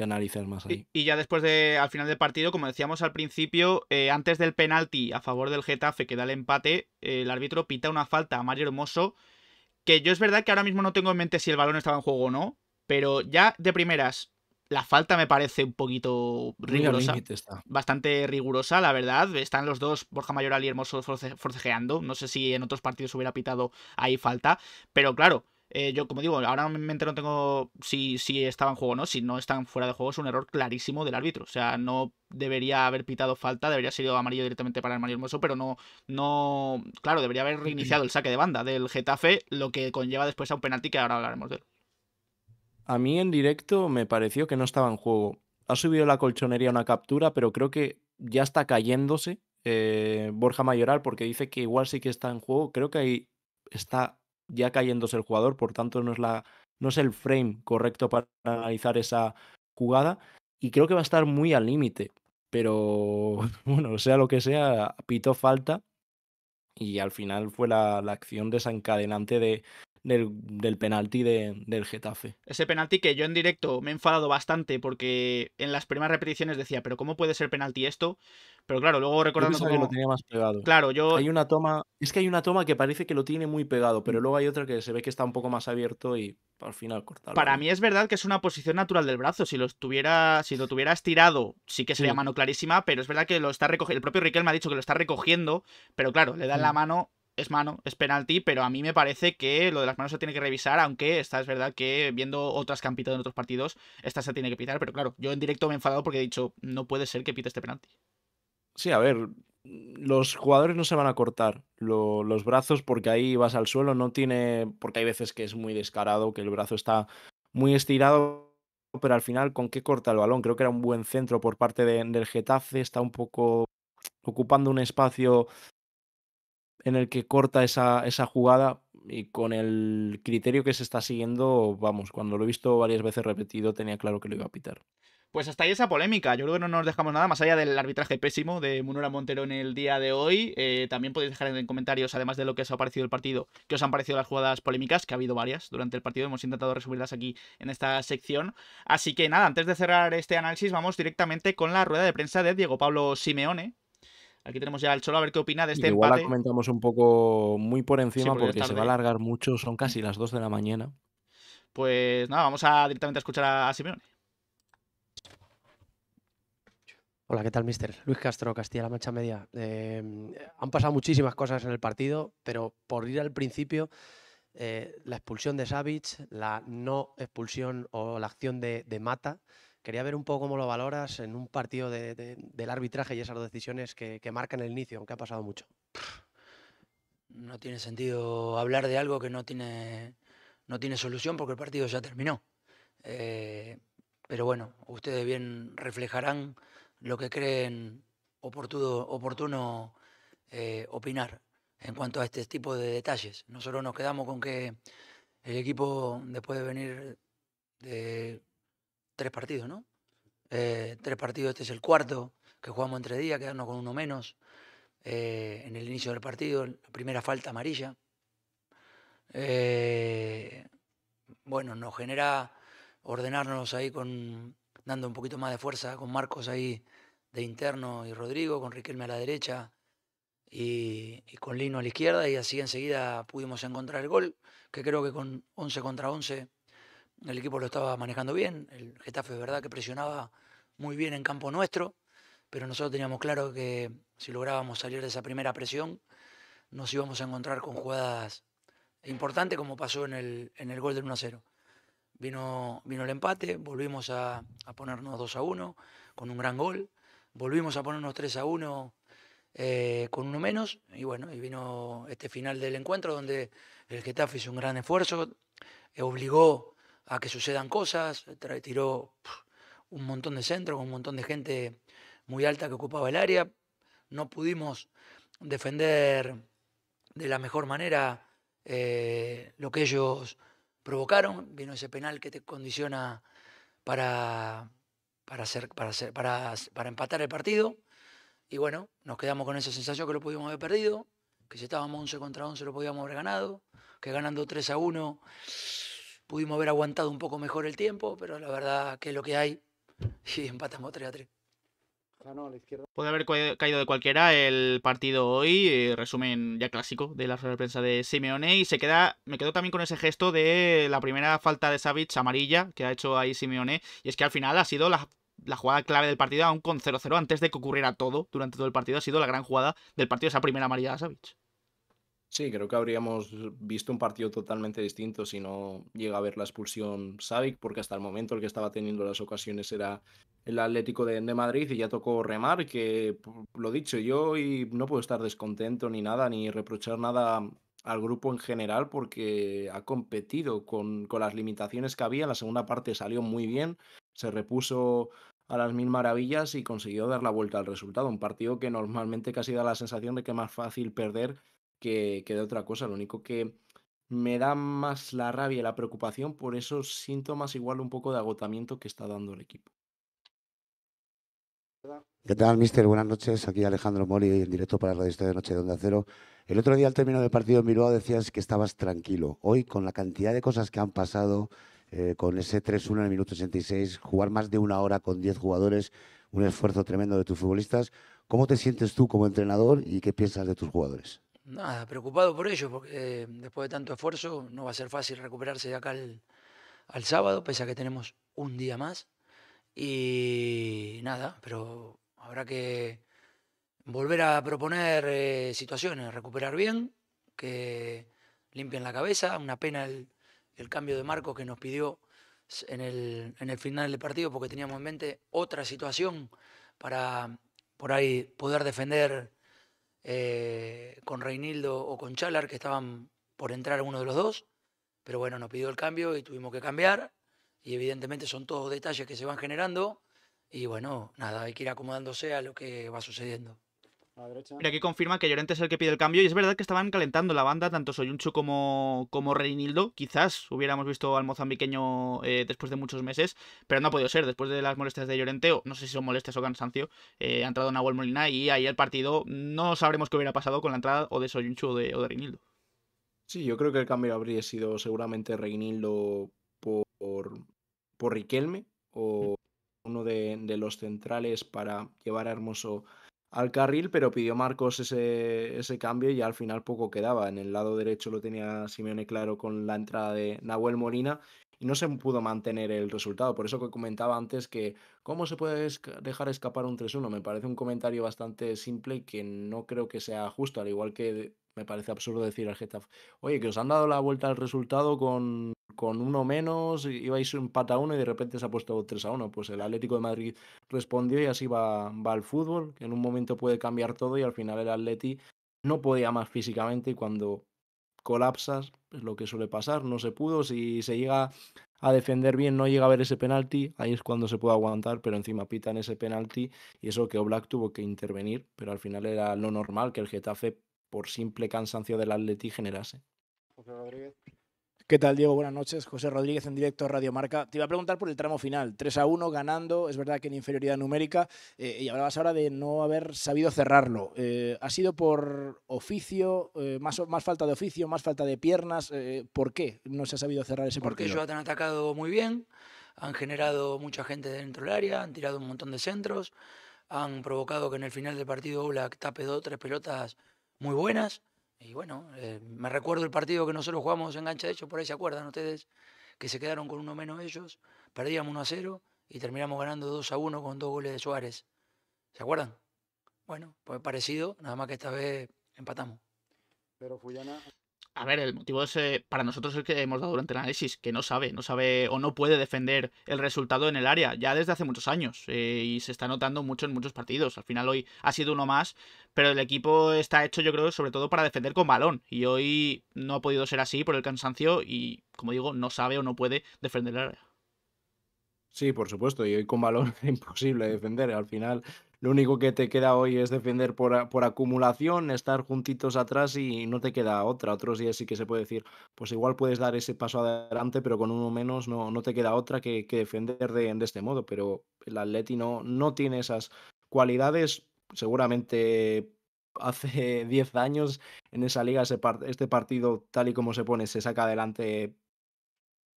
analizar más ahí. Y, ya después de, al final del partido, como decíamos al principio, eh, antes del penalti a favor del Getafe que da el empate, el árbitro pita una falta a Mario Hermoso, que yo es verdad que ahora mismo no tengo en mente si el balón estaba en juego o no, pero ya de primeras la falta me parece un poquito rigurosa. Bastante rigurosa, la verdad. Están los dos, Borja Mayoral y Hermoso, forcejeando. No sé si en otros partidos hubiera pitado ahí falta. Pero claro, eh, yo, como digo, ahora mente no tengo si, si estaba en juego o no. Si no están fuera de juego, es un error clarísimo del árbitro. O sea, no debería haber pitado falta, debería haber sido amarillo directamente para el Mario Hermoso, pero no, no. Claro, debería haber mm, mm. reiniciado el saque de banda del Getafe, lo que conlleva después a un penalti que ahora hablaremos de él. A mí en directo me pareció que no estaba en juego. Ha subido la colchonería una captura, pero creo que ya está cayéndose eh, Borja Mayoral porque dice que igual sí que está en juego. Creo que ahí está ya cayéndose el jugador, por tanto no es, la, no es el frame correcto para analizar esa jugada. Y creo que va a estar muy al límite. Pero bueno, sea lo que sea, pito falta. Y al final fue la acción desencadenante de, del, penalti del Getafe. Ese penalti que yo en directo me he enfadado bastante porque en las primeras repeticiones decía, pero ¿cómo puede ser penalti esto? Pero claro, luego recordando que lo tenía más pegado. Claro, yo hay una toma, es que hay una toma que parece que lo tiene muy pegado, pero mm. luego hay otra que se ve que está un poco más abierto y al final cortarlo. Para mí es verdad que es una posición natural del brazo, si lo si lo tuvieras tirado, sí que sería mano clarísima, pero es verdad que lo está recogiendo, el propio Riquel me ha dicho que lo está recogiendo, pero claro, le dan la mm. mano es mano, es penalti, pero a mí me parece que lo de las manos se tiene que revisar, aunque esta es verdad que viendo otras que han pitado en otros partidos, esta se tiene que pitar, pero claro, yo en directo me he enfadado porque he dicho, no puede ser que pite este penalti. Sí, a ver, los jugadores no se van a cortar los brazos porque ahí vas al suelo, no tiene, porque hay veces que es muy descarado, que el brazo está muy estirado, pero al final, ¿con qué corta el balón? Creo que era un buen centro por parte de, del Getafe, está un poco ocupando un espacio en el que corta esa, jugada y con el criterio que se está siguiendo, vamos, cuando lo he visto varias veces repetido tenía claro que lo iba a pitar. Pues hasta ahí esa polémica. Yo creo que no nos dejamos nada más allá del arbitraje pésimo de Munora Montero en el día de hoy. Eh, también podéis dejar en comentarios, además de lo que os ha parecido el partido, que os han parecido las jugadas polémicas, que ha habido varias durante el partido. Hemos intentado resumirlas aquí en esta sección. Así que nada, antes de cerrar este análisis, vamos directamente con la rueda de prensa de Diego Pablo Simeone, Aquí tenemos ya al Cholo a ver qué opina de este Igual empate. la comentamos un poco muy por encima porque, se va a alargar mucho, son casi las 2 de la mañana. Pues nada, vamos a directamente a escuchar a, Simeone. Hola, ¿qué tal, mister? Luis Castro, Castilla-La Mancha Media. Em, han pasado muchísimas cosas en el partido, pero por ir al principio, eh, la expulsión de Savic, la no expulsión o la acción de Mata, Quería ver un poco cómo lo valoras en un partido del arbitraje y esas decisiones que, marcan el inicio, aunque ha pasado mucho. No tiene sentido hablar de algo que no tiene, no tiene solución porque el partido ya terminó. Eh, pero bueno, ustedes bien reflejarán lo que creen oportuno, eh, opinar en cuanto a este tipo de detalles. Nosotros nos quedamos con que el equipo, después de venir de tres partidos, ¿no? Eh, tres partidos, este es el cuarto, que jugamos entre días, quedarnos con uno menos. Eh, en el inicio del partido, la primera falta amarilla. Eh, bueno, nos genera ordenarnos ahí con dando un poquito más de fuerza con Marcos ahí de interno y Rodrigo, con Riquelme a la derecha y, y con Lino a la izquierda y así enseguida pudimos encontrar el gol, que creo que con 11 contra 11 el equipo lo estaba manejando bien, el Getafe es verdad que presionaba muy bien en campo nuestro, pero nosotros teníamos claro que si lográbamos salir de esa primera presión, nos íbamos a encontrar con jugadas importantes como pasó en el, en el gol del 1-0. Vino, vino el empate, volvimos a, ponernos 2-1 con un gran gol, volvimos a ponernos 3-1 eh, con uno menos y bueno, y vino este final del encuentro donde el Getafe hizo un gran esfuerzo, obligó a que sucedan cosas, tiró un montón de centros con un montón de gente muy alta que ocupaba el área. No pudimos defender de la mejor manera eh, lo que ellos provocaron. Vino ese penal que te condiciona para, para, hacer, para, hacer, para, para empatar el partido. Y bueno, nos quedamos con esa sensación que lo pudimos haber perdido, que si estábamos 11 contra 11 lo podíamos haber ganado, que ganando 3 a 1 Pudimos haber aguantado un poco mejor el tiempo, pero la verdad que lo que hay. Y empatamos 3 a 3. Puede haber caído de cualquiera el partido hoy, eh, resumen ya clásico de la sorpresa de Simeone y se queda, me quedo también con ese gesto de la primera falta de Savic amarilla que ha hecho ahí Simeone y es que al final ha sido la, jugada clave del partido aún con 0-0 antes de que ocurriera todo durante todo el partido ha sido la gran jugada del partido esa primera amarilla de Savic. Sí, creo que habríamos visto un partido totalmente distinto si no llega a haber la expulsión Savic, porque hasta el momento el que estaba teniendo las ocasiones era el Atlético de, Madrid y ya tocó remar, que lo dicho yo y no puedo estar descontento ni nada, ni reprochar nada al grupo en general, porque ha competido con, con las limitaciones que había, la segunda parte salió muy bien, se repuso a las mil maravillas y consiguió dar la vuelta al resultado, un partido que normalmente casi da la sensación de que es más fácil perder que, de otra cosa. Lo único que me da más la rabia y la preocupación por esos síntomas, igual un poco de agotamiento que está dando el equipo. ¿Qué tal, mister? Buenas noches. Aquí Alejandro Mori en directo para Radio Estadio de Noche de Onda Cero. El otro día, al término del partido en Bilbao, decías que estabas tranquilo. Hoy, con la cantidad de cosas que han pasado, eh, con ese 3-1 en el minuto 86, jugar más de una hora con 10 jugadores, un esfuerzo tremendo de tus futbolistas, ¿cómo te sientes tú como entrenador y qué piensas de tus jugadores? nada, preocupado por ello, porque eh, después de tanto esfuerzo no va a ser fácil recuperarse de acá al, sábado, pese a que tenemos un día más. Y nada, pero habrá que volver a proponer eh, situaciones, recuperar bien, que limpien la cabeza. Una pena el, cambio de marco que nos pidió en el, final del partido, porque teníamos en mente otra situación para por ahí poder defender eh, con Reinildo o con Chalar, que estaban por entrar uno de los dos, pero bueno, nos pidió el cambio y tuvimos que cambiar, y evidentemente son todos detalles que se van generando, y bueno, nada, hay que ir acomodándose a lo que va sucediendo. Mira, aquí confirma que Llorente es el que pide el cambio. Y es verdad que estaban calentando la banda, tanto Soyunchu como, como Reinildo. Quizás hubiéramos visto al mozambiqueño eh, después de muchos meses, pero no ha podido ser. Después de las molestias de Llorente, o no sé si son molestias o cansancio, eh, ha entrado Nahuel Molina y ahí el partido no sabremos qué hubiera pasado con la entrada o de Soyunchu o de, Reinildo. Sí, yo creo que el cambio habría sido seguramente Reinildo por, por Riquelme o mm. uno de, de los centrales para llevar a Hermoso al carril, pero pidió Marcos ese, ese, cambio y al final poco quedaba. En el lado derecho lo tenía Simeone claro con la entrada de Nahuel Molina y no se pudo mantener el resultado. Por eso que comentaba antes que cómo se puede dejar escapar un 3-1. Me parece un comentario bastante simple y que no creo que sea justo, al igual que me parece absurdo decir al Getafe, oye, que os han dado la vuelta al resultado con con uno menos, iba a un pata a uno y de repente se ha puesto 3 a uno, Pues el Atlético de Madrid respondió y así va, va el fútbol, que en un momento puede cambiar todo y al final el Atleti no podía más físicamente y cuando colapsas, es lo que suele pasar, no se pudo, si se llega a defender bien, no llega a ver ese penalti, ahí es cuando se puede aguantar, pero encima pitan ese penalti y eso que Oblak tuvo que intervenir, pero al final era lo normal que el Getafe por simple cansancio del Atleti generase. ¿Qué tal, Diego? Buenas noches. José Rodríguez en directo Radio Marca. Te iba a preguntar por el tramo final. 3 a 1 ganando, es verdad que en inferioridad numérica, eh, y hablabas ahora de no haber sabido cerrarlo. Eh, ¿Ha sido por oficio, eh, más, más falta de oficio, más falta de piernas? ¿Por qué no se ha sabido cerrar ese partido? Porque ellos han atacado muy bien, han generado mucha gente dentro del área, han tirado un montón de centros, han provocado que en el final del partido Oblak tape dos tres pelotas muy buenas y bueno, eh, me recuerdo el partido que nosotros jugamos en de hecho, por ahí se acuerdan ustedes, que se quedaron con uno menos ellos, perdíamos 1 a 0 y terminamos ganando 2 a 1 con dos goles de Suárez. ¿Se acuerdan? Bueno, pues parecido, nada más que esta vez empatamos. Pero Fullana. A ver, el motivo es eh, para nosotros el que hemos dado durante el análisis, que no sabe, no sabe o no puede defender el resultado en el área, ya desde hace muchos años, eh, y se está notando mucho en muchos partidos. Al final hoy ha sido uno más, pero el equipo está hecho, yo creo, sobre todo para defender con balón, y hoy no ha podido ser así por el cansancio y, como digo, no sabe o no puede defender el área. Sí, por supuesto, y hoy con valor es imposible defender. Al final, lo único que te queda hoy es defender por, por acumulación, estar juntitos atrás y no te queda otra. Otros días sí que se puede decir, pues igual puedes dar ese paso adelante, pero con uno menos no, no te queda otra que, defender de, este modo. Pero el Atleti no, tiene esas cualidades. Seguramente hace 10 años en esa liga este partido, tal y como se pone, se saca adelante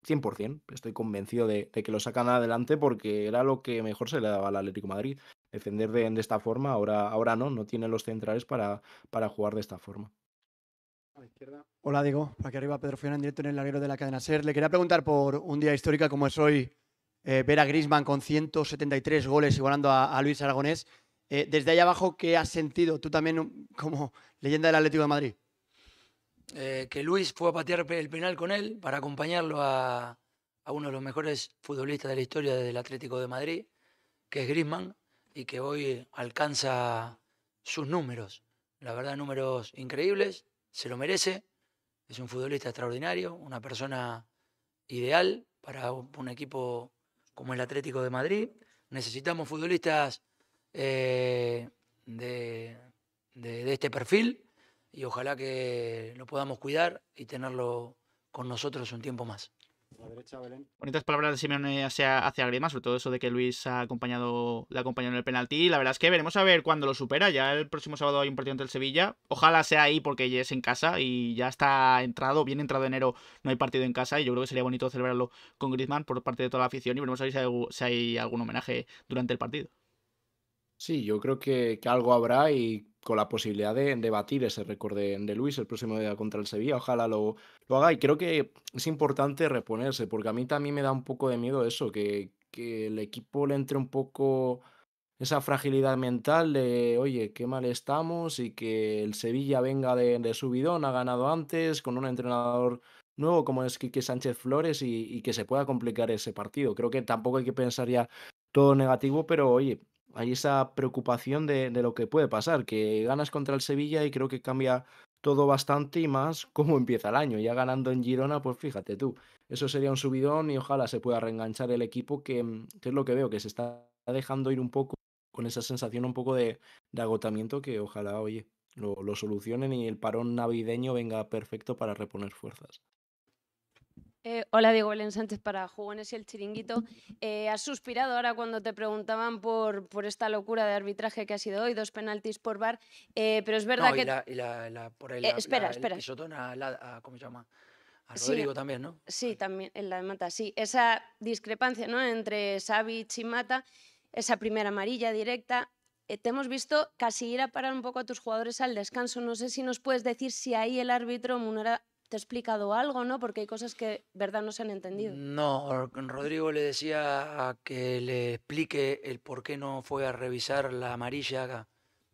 100%, estoy convencido de, que lo sacan adelante porque era lo que mejor se le daba al Atlético de Madrid. Defender de, esta forma, ahora, ahora no, no tiene los centrales para, para jugar de esta forma. Hola, Diego. para aquí arriba, Pedro Fiona, en directo en el larguero de la cadena Ser. Le quería preguntar por un día histórico como es hoy, eh, ver a Grisman con 173 goles igualando a, Luis Aragonés. Eh, desde ahí abajo, ¿qué has sentido tú también como leyenda del Atlético de Madrid? Eh, que Luis fue a patear el penal con él para acompañarlo a, uno de los mejores futbolistas de la historia del Atlético de Madrid, que es Grisman, y que hoy alcanza sus números. La verdad, números increíbles, se lo merece. Es un futbolista extraordinario, una persona ideal para un equipo como el Atlético de Madrid. Necesitamos futbolistas eh, de, este perfil y ojalá que lo podamos cuidar y tenerlo con nosotros un tiempo más. Bonitas palabras de Simeone hacia, hacia sobre todo eso de que Luis ha acompañado, le acompañó en el penalti. y La verdad es que veremos a ver cuándo lo supera. Ya el próximo sábado hay un partido ante el Sevilla. Ojalá sea ahí porque ya es en casa y ya está entrado, bien entrado enero, no hay partido en casa. Y yo creo que sería bonito celebrarlo con Griezmann por parte de toda la afición. Y veremos a ver si hay, algún homenaje durante el partido. Sí, yo creo que algo habrá y con la posibilidad de, debatir batir ese récord de, Luis el próximo día contra el Sevilla. Ojalá lo, lo, haga. Y creo que es importante reponerse, porque a mí también me da un poco de miedo eso, que, que el equipo le entre un poco esa fragilidad mental de, oye, qué mal estamos y que el Sevilla venga de, subidón, ha ganado antes con un entrenador nuevo como es Quique Sánchez Flores y, y, que se pueda complicar ese partido. Creo que tampoco hay que pensar ya todo negativo, pero oye, hay esa preocupación de, de, lo que puede pasar, que ganas contra el Sevilla y creo que cambia todo bastante y más cómo empieza el año. Ya ganando en Girona, pues fíjate tú, eso sería un subidón y ojalá se pueda reenganchar el equipo, mm, que, es lo que veo, que se está dejando ir un poco con esa sensación un poco de, de agotamiento que ojalá, oye, lo, solucionen y el parón navideño venga perfecto para reponer fuerzas. Eh, hola Diego Belén Sánchez para Jugones y el Chiringuito. Eh, has suspirado ahora cuando te preguntaban por, por esta locura de arbitraje que ha sido hoy, dos penaltis por bar, eh, pero es verdad que... y por espera, espera. El ¿cómo se llama? A Rodrigo también, ¿no? Sí, también, en la de Mata, sí. Esa discrepancia ¿no? entre Xavi y Mata, esa primera amarilla directa, te hemos visto casi ir a parar un poco a tus jugadores al descanso. No sé si nos puedes decir si ahí el árbitro Munera te he explicado algo, ¿no? Porque hay cosas que, ¿verdad?, no se han entendido. No, Rodrigo le decía a que le explique el por qué no fue a revisar la amarilla,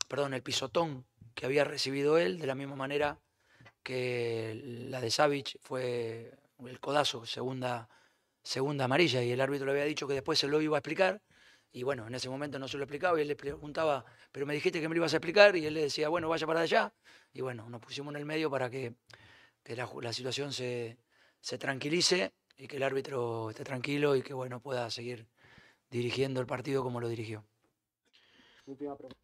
perdón, el pisotón que había recibido él, de la misma manera que la de Savich fue el codazo, segunda, segunda amarilla, y el árbitro le había dicho que después se lo iba a explicar, y bueno, en ese momento no se lo explicaba y él le preguntaba, pero me dijiste que me lo ibas a explicar, y él le decía, bueno, vaya para allá, y bueno, nos pusimos en el medio para que que la, situación se, tranquilice y que el árbitro esté tranquilo y que bueno pueda seguir dirigiendo el partido como lo dirigió.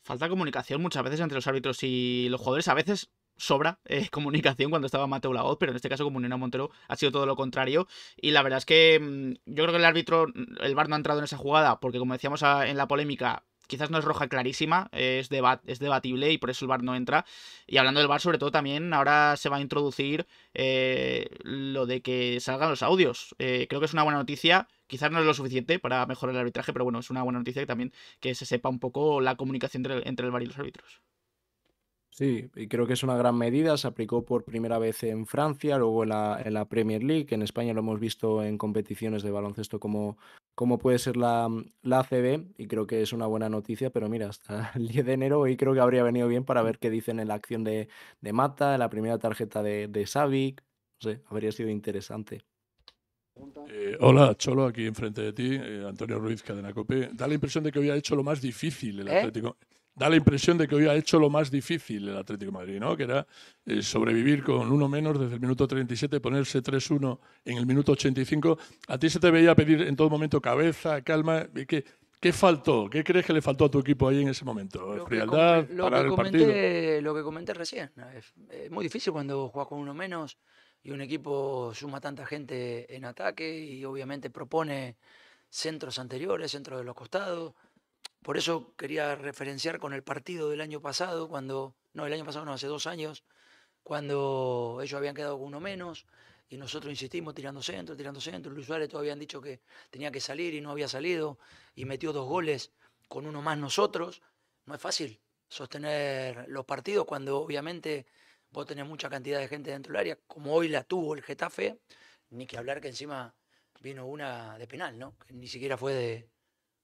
Falta comunicación muchas veces entre los árbitros y los jugadores. A veces sobra eh, comunicación cuando estaba Mateo Laoz, pero en este caso con nena Montero ha sido todo lo contrario. Y la verdad es que mm, yo creo que el árbitro, el VAR no ha entrado en esa jugada, porque como decíamos en la polémica, quizás no es roja clarísima, es, debatible y por eso el VAR no entra. Y hablando del VAR, sobre todo también, ahora se va a introducir eh, lo de que salgan los audios. Eh, creo que es una buena noticia, quizás no es lo suficiente para mejorar el arbitraje, pero bueno, es una buena noticia que también que se sepa un poco la comunicación entre el, VAR y los árbitros. Sí, y creo que es una gran medida. Se aplicó por primera vez en Francia, luego en la, en la, Premier League. En España lo hemos visto en competiciones de baloncesto como, cómo puede ser la, mm, la ACB, y creo que es una buena noticia, pero mira, hasta el 10 de enero hoy creo que habría venido bien para ver qué dicen en la acción de, de Mata, en la primera tarjeta de, de Savic, no sé, habría sido interesante. Eh, hola, Cholo, aquí enfrente de ti, eh, Antonio Ruiz, Cadena Cope. Da la impresión de que había hecho lo más difícil el ¿Eh? Atlético da la impresión de que hoy ha hecho lo más difícil el Atlético Madrid, ¿no? que era eh, sobrevivir con uno menos desde el minuto 37, ponerse 3-1 en el minuto 85. A ti se te veía pedir en todo momento cabeza, calma. ¿Qué, qué faltó? ¿Qué crees que le faltó a tu equipo ahí en ese momento? Lo ¿Frialdad? Lo que comenté, el partido? lo que comenté recién. es muy difícil cuando juegas con uno menos y un equipo suma tanta gente en ataque y obviamente propone centros anteriores, centros de los costados por eso quería referenciar con el partido del año pasado, cuando, no, el año pasado no, hace dos años, cuando ellos habían quedado con uno menos y nosotros insistimos tirando centro, tirando centro. Luis Suárez todavía habían dicho que tenía que salir y no había salido y metió dos goles con uno más nosotros. No es fácil sostener los partidos cuando obviamente vos tenés mucha cantidad de gente dentro del área, como hoy la tuvo el Getafe, ni que hablar que encima vino una de penal, ¿no? Que ni siquiera fue de,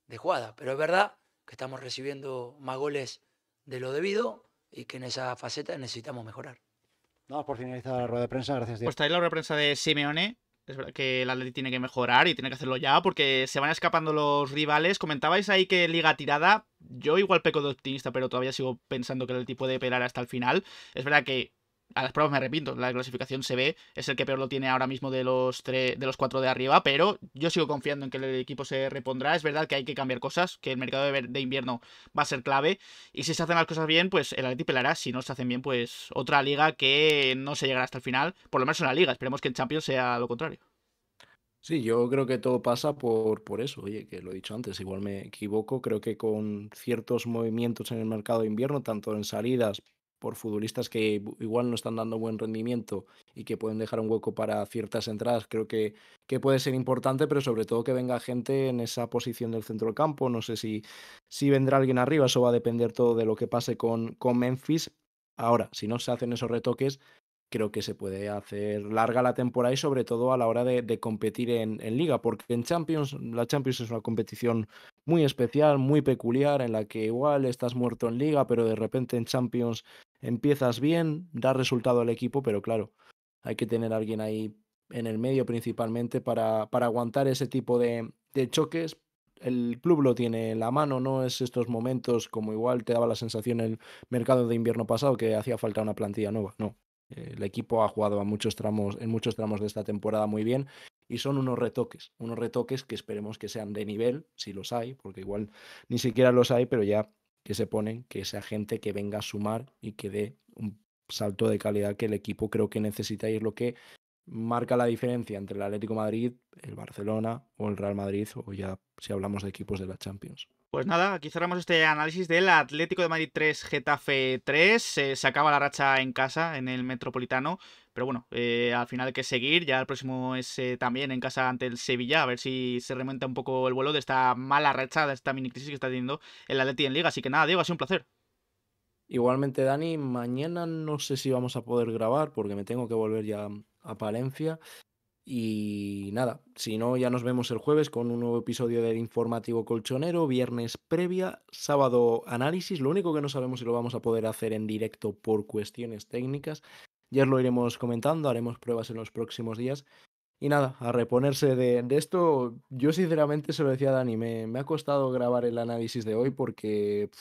de jugada. Pero es verdad que estamos recibiendo más goles de lo debido y que en esa faceta necesitamos mejorar. vamos por finalizar la rueda de prensa, gracias. Pues está ahí la rueda de prensa de Simeone. Es verdad que el Atleti tiene que mejorar y tiene que hacerlo ya porque se van escapando los rivales. Comentabais ahí que liga tirada. Yo igual peco de optimista, pero todavía sigo pensando que el Atleti puede pelar hasta el final. Es verdad que a las pruebas me repito, la clasificación se ve, es el que peor lo tiene ahora mismo de los, de los cuatro de arriba, pero yo sigo confiando en que el equipo se repondrá. Es verdad que hay que cambiar cosas, que el mercado de, invierno va a ser clave, y si se hacen las cosas bien, pues el Atleti pelará, si no se hacen bien, pues otra liga que no se llegará hasta el final, por lo menos en la liga, esperemos que el Champions sea lo contrario. Sí, yo creo que todo pasa por, por eso, oye, que lo he dicho antes, igual me equivoco, creo que con ciertos movimientos en el mercado de invierno, tanto en salidas por futbolistas que igual no están dando buen rendimiento y que pueden dejar un hueco para ciertas entradas, creo que, que puede ser importante, pero sobre todo que venga gente en esa posición del centro del campo. No sé si, si vendrá alguien arriba, eso va a depender todo de lo que pase con, con Memphis. Ahora, si no se hacen esos retoques, creo que se puede hacer larga la temporada y sobre todo a la hora de, competir en, en, liga, porque en Champions, la Champions es una competición muy especial, muy peculiar, en la que igual estás muerto en liga, pero de repente en Champions empiezas bien, da resultado al equipo, pero claro, hay que tener alguien ahí en el medio principalmente para, para aguantar ese tipo de, choques. El club lo tiene en la mano, no es estos momentos como igual te daba la sensación el mercado de invierno pasado que hacía falta una plantilla nueva. No, el equipo ha jugado en muchos tramos de esta temporada muy bien y son unos retoques, unos retoques que esperemos que sean de nivel, si los hay, porque igual ni siquiera los hay, pero ya que se ponen, que sea gente que venga a sumar y que dé un salto de calidad que el equipo creo que necesita y es lo que marca la diferencia entre el Atlético Madrid, el Barcelona o el Real Madrid o ya si hablamos de equipos de la Champions. Pues nada, aquí cerramos este análisis del Atlético de Madrid 3, Getafe 3. Eh, se acaba la racha en casa, en el Metropolitano. Pero bueno, eh, al final hay que seguir. Ya el próximo es eh, también en casa ante el Sevilla. A ver si se remonta un poco el vuelo de esta mala racha, de esta mini crisis que está teniendo el Atleti en Liga. Así que nada, Diego, ha sido un placer. Igualmente, Dani, mañana no sé si vamos a poder grabar porque me tengo que volver ya a Palencia. Y nada, si no, ya nos vemos el jueves con un nuevo episodio del Informativo Colchonero, viernes previa, sábado análisis. Lo único que no sabemos si lo vamos a poder hacer en directo por cuestiones técnicas, ya lo iremos comentando, haremos pruebas en los próximos días. Y nada, a reponerse de, esto, yo sinceramente se lo decía a Dani, me, ha costado grabar el análisis de hoy porque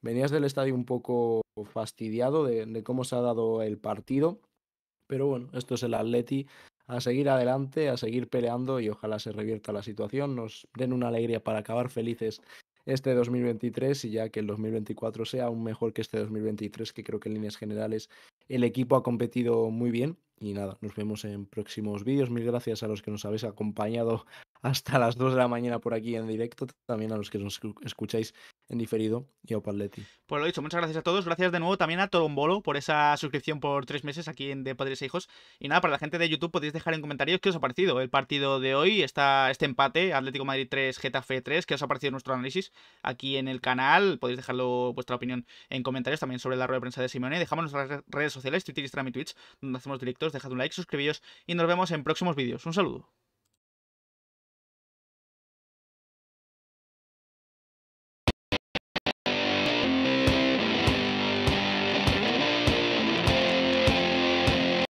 venías del estadio un poco fastidiado de, de cómo se ha dado el partido. Pero bueno, esto es el Atleti, a seguir adelante, a seguir peleando y ojalá se revierta la situación, nos den una alegría para acabar felices este 2023 y ya que el 2024 sea aún mejor que este 2023, que creo que en líneas generales el equipo ha competido muy bien. Y nada, nos vemos en próximos vídeos. Mil gracias a los que nos habéis acompañado hasta las 2 de la mañana por aquí en directo, también a los que nos escucháis en diferido y a Opaletti. Pues lo dicho, muchas gracias a todos. Gracias de nuevo también a Bolo por esa suscripción por tres meses aquí en De Padres e Hijos. Y nada, para la gente de YouTube podéis dejar en comentarios qué os ha parecido el partido de hoy, está este empate, Atlético Madrid 3, Getafe 3, qué os ha parecido nuestro análisis aquí en el canal. Podéis dejarlo vuestra opinión en comentarios también sobre la rueda de prensa de Simeone. Dejamos nuestras redes sociales, Twitter, Instagram y Twitch, donde hacemos directos. Dejad un like, suscribíos y nos vemos en próximos vídeos. Un saludo.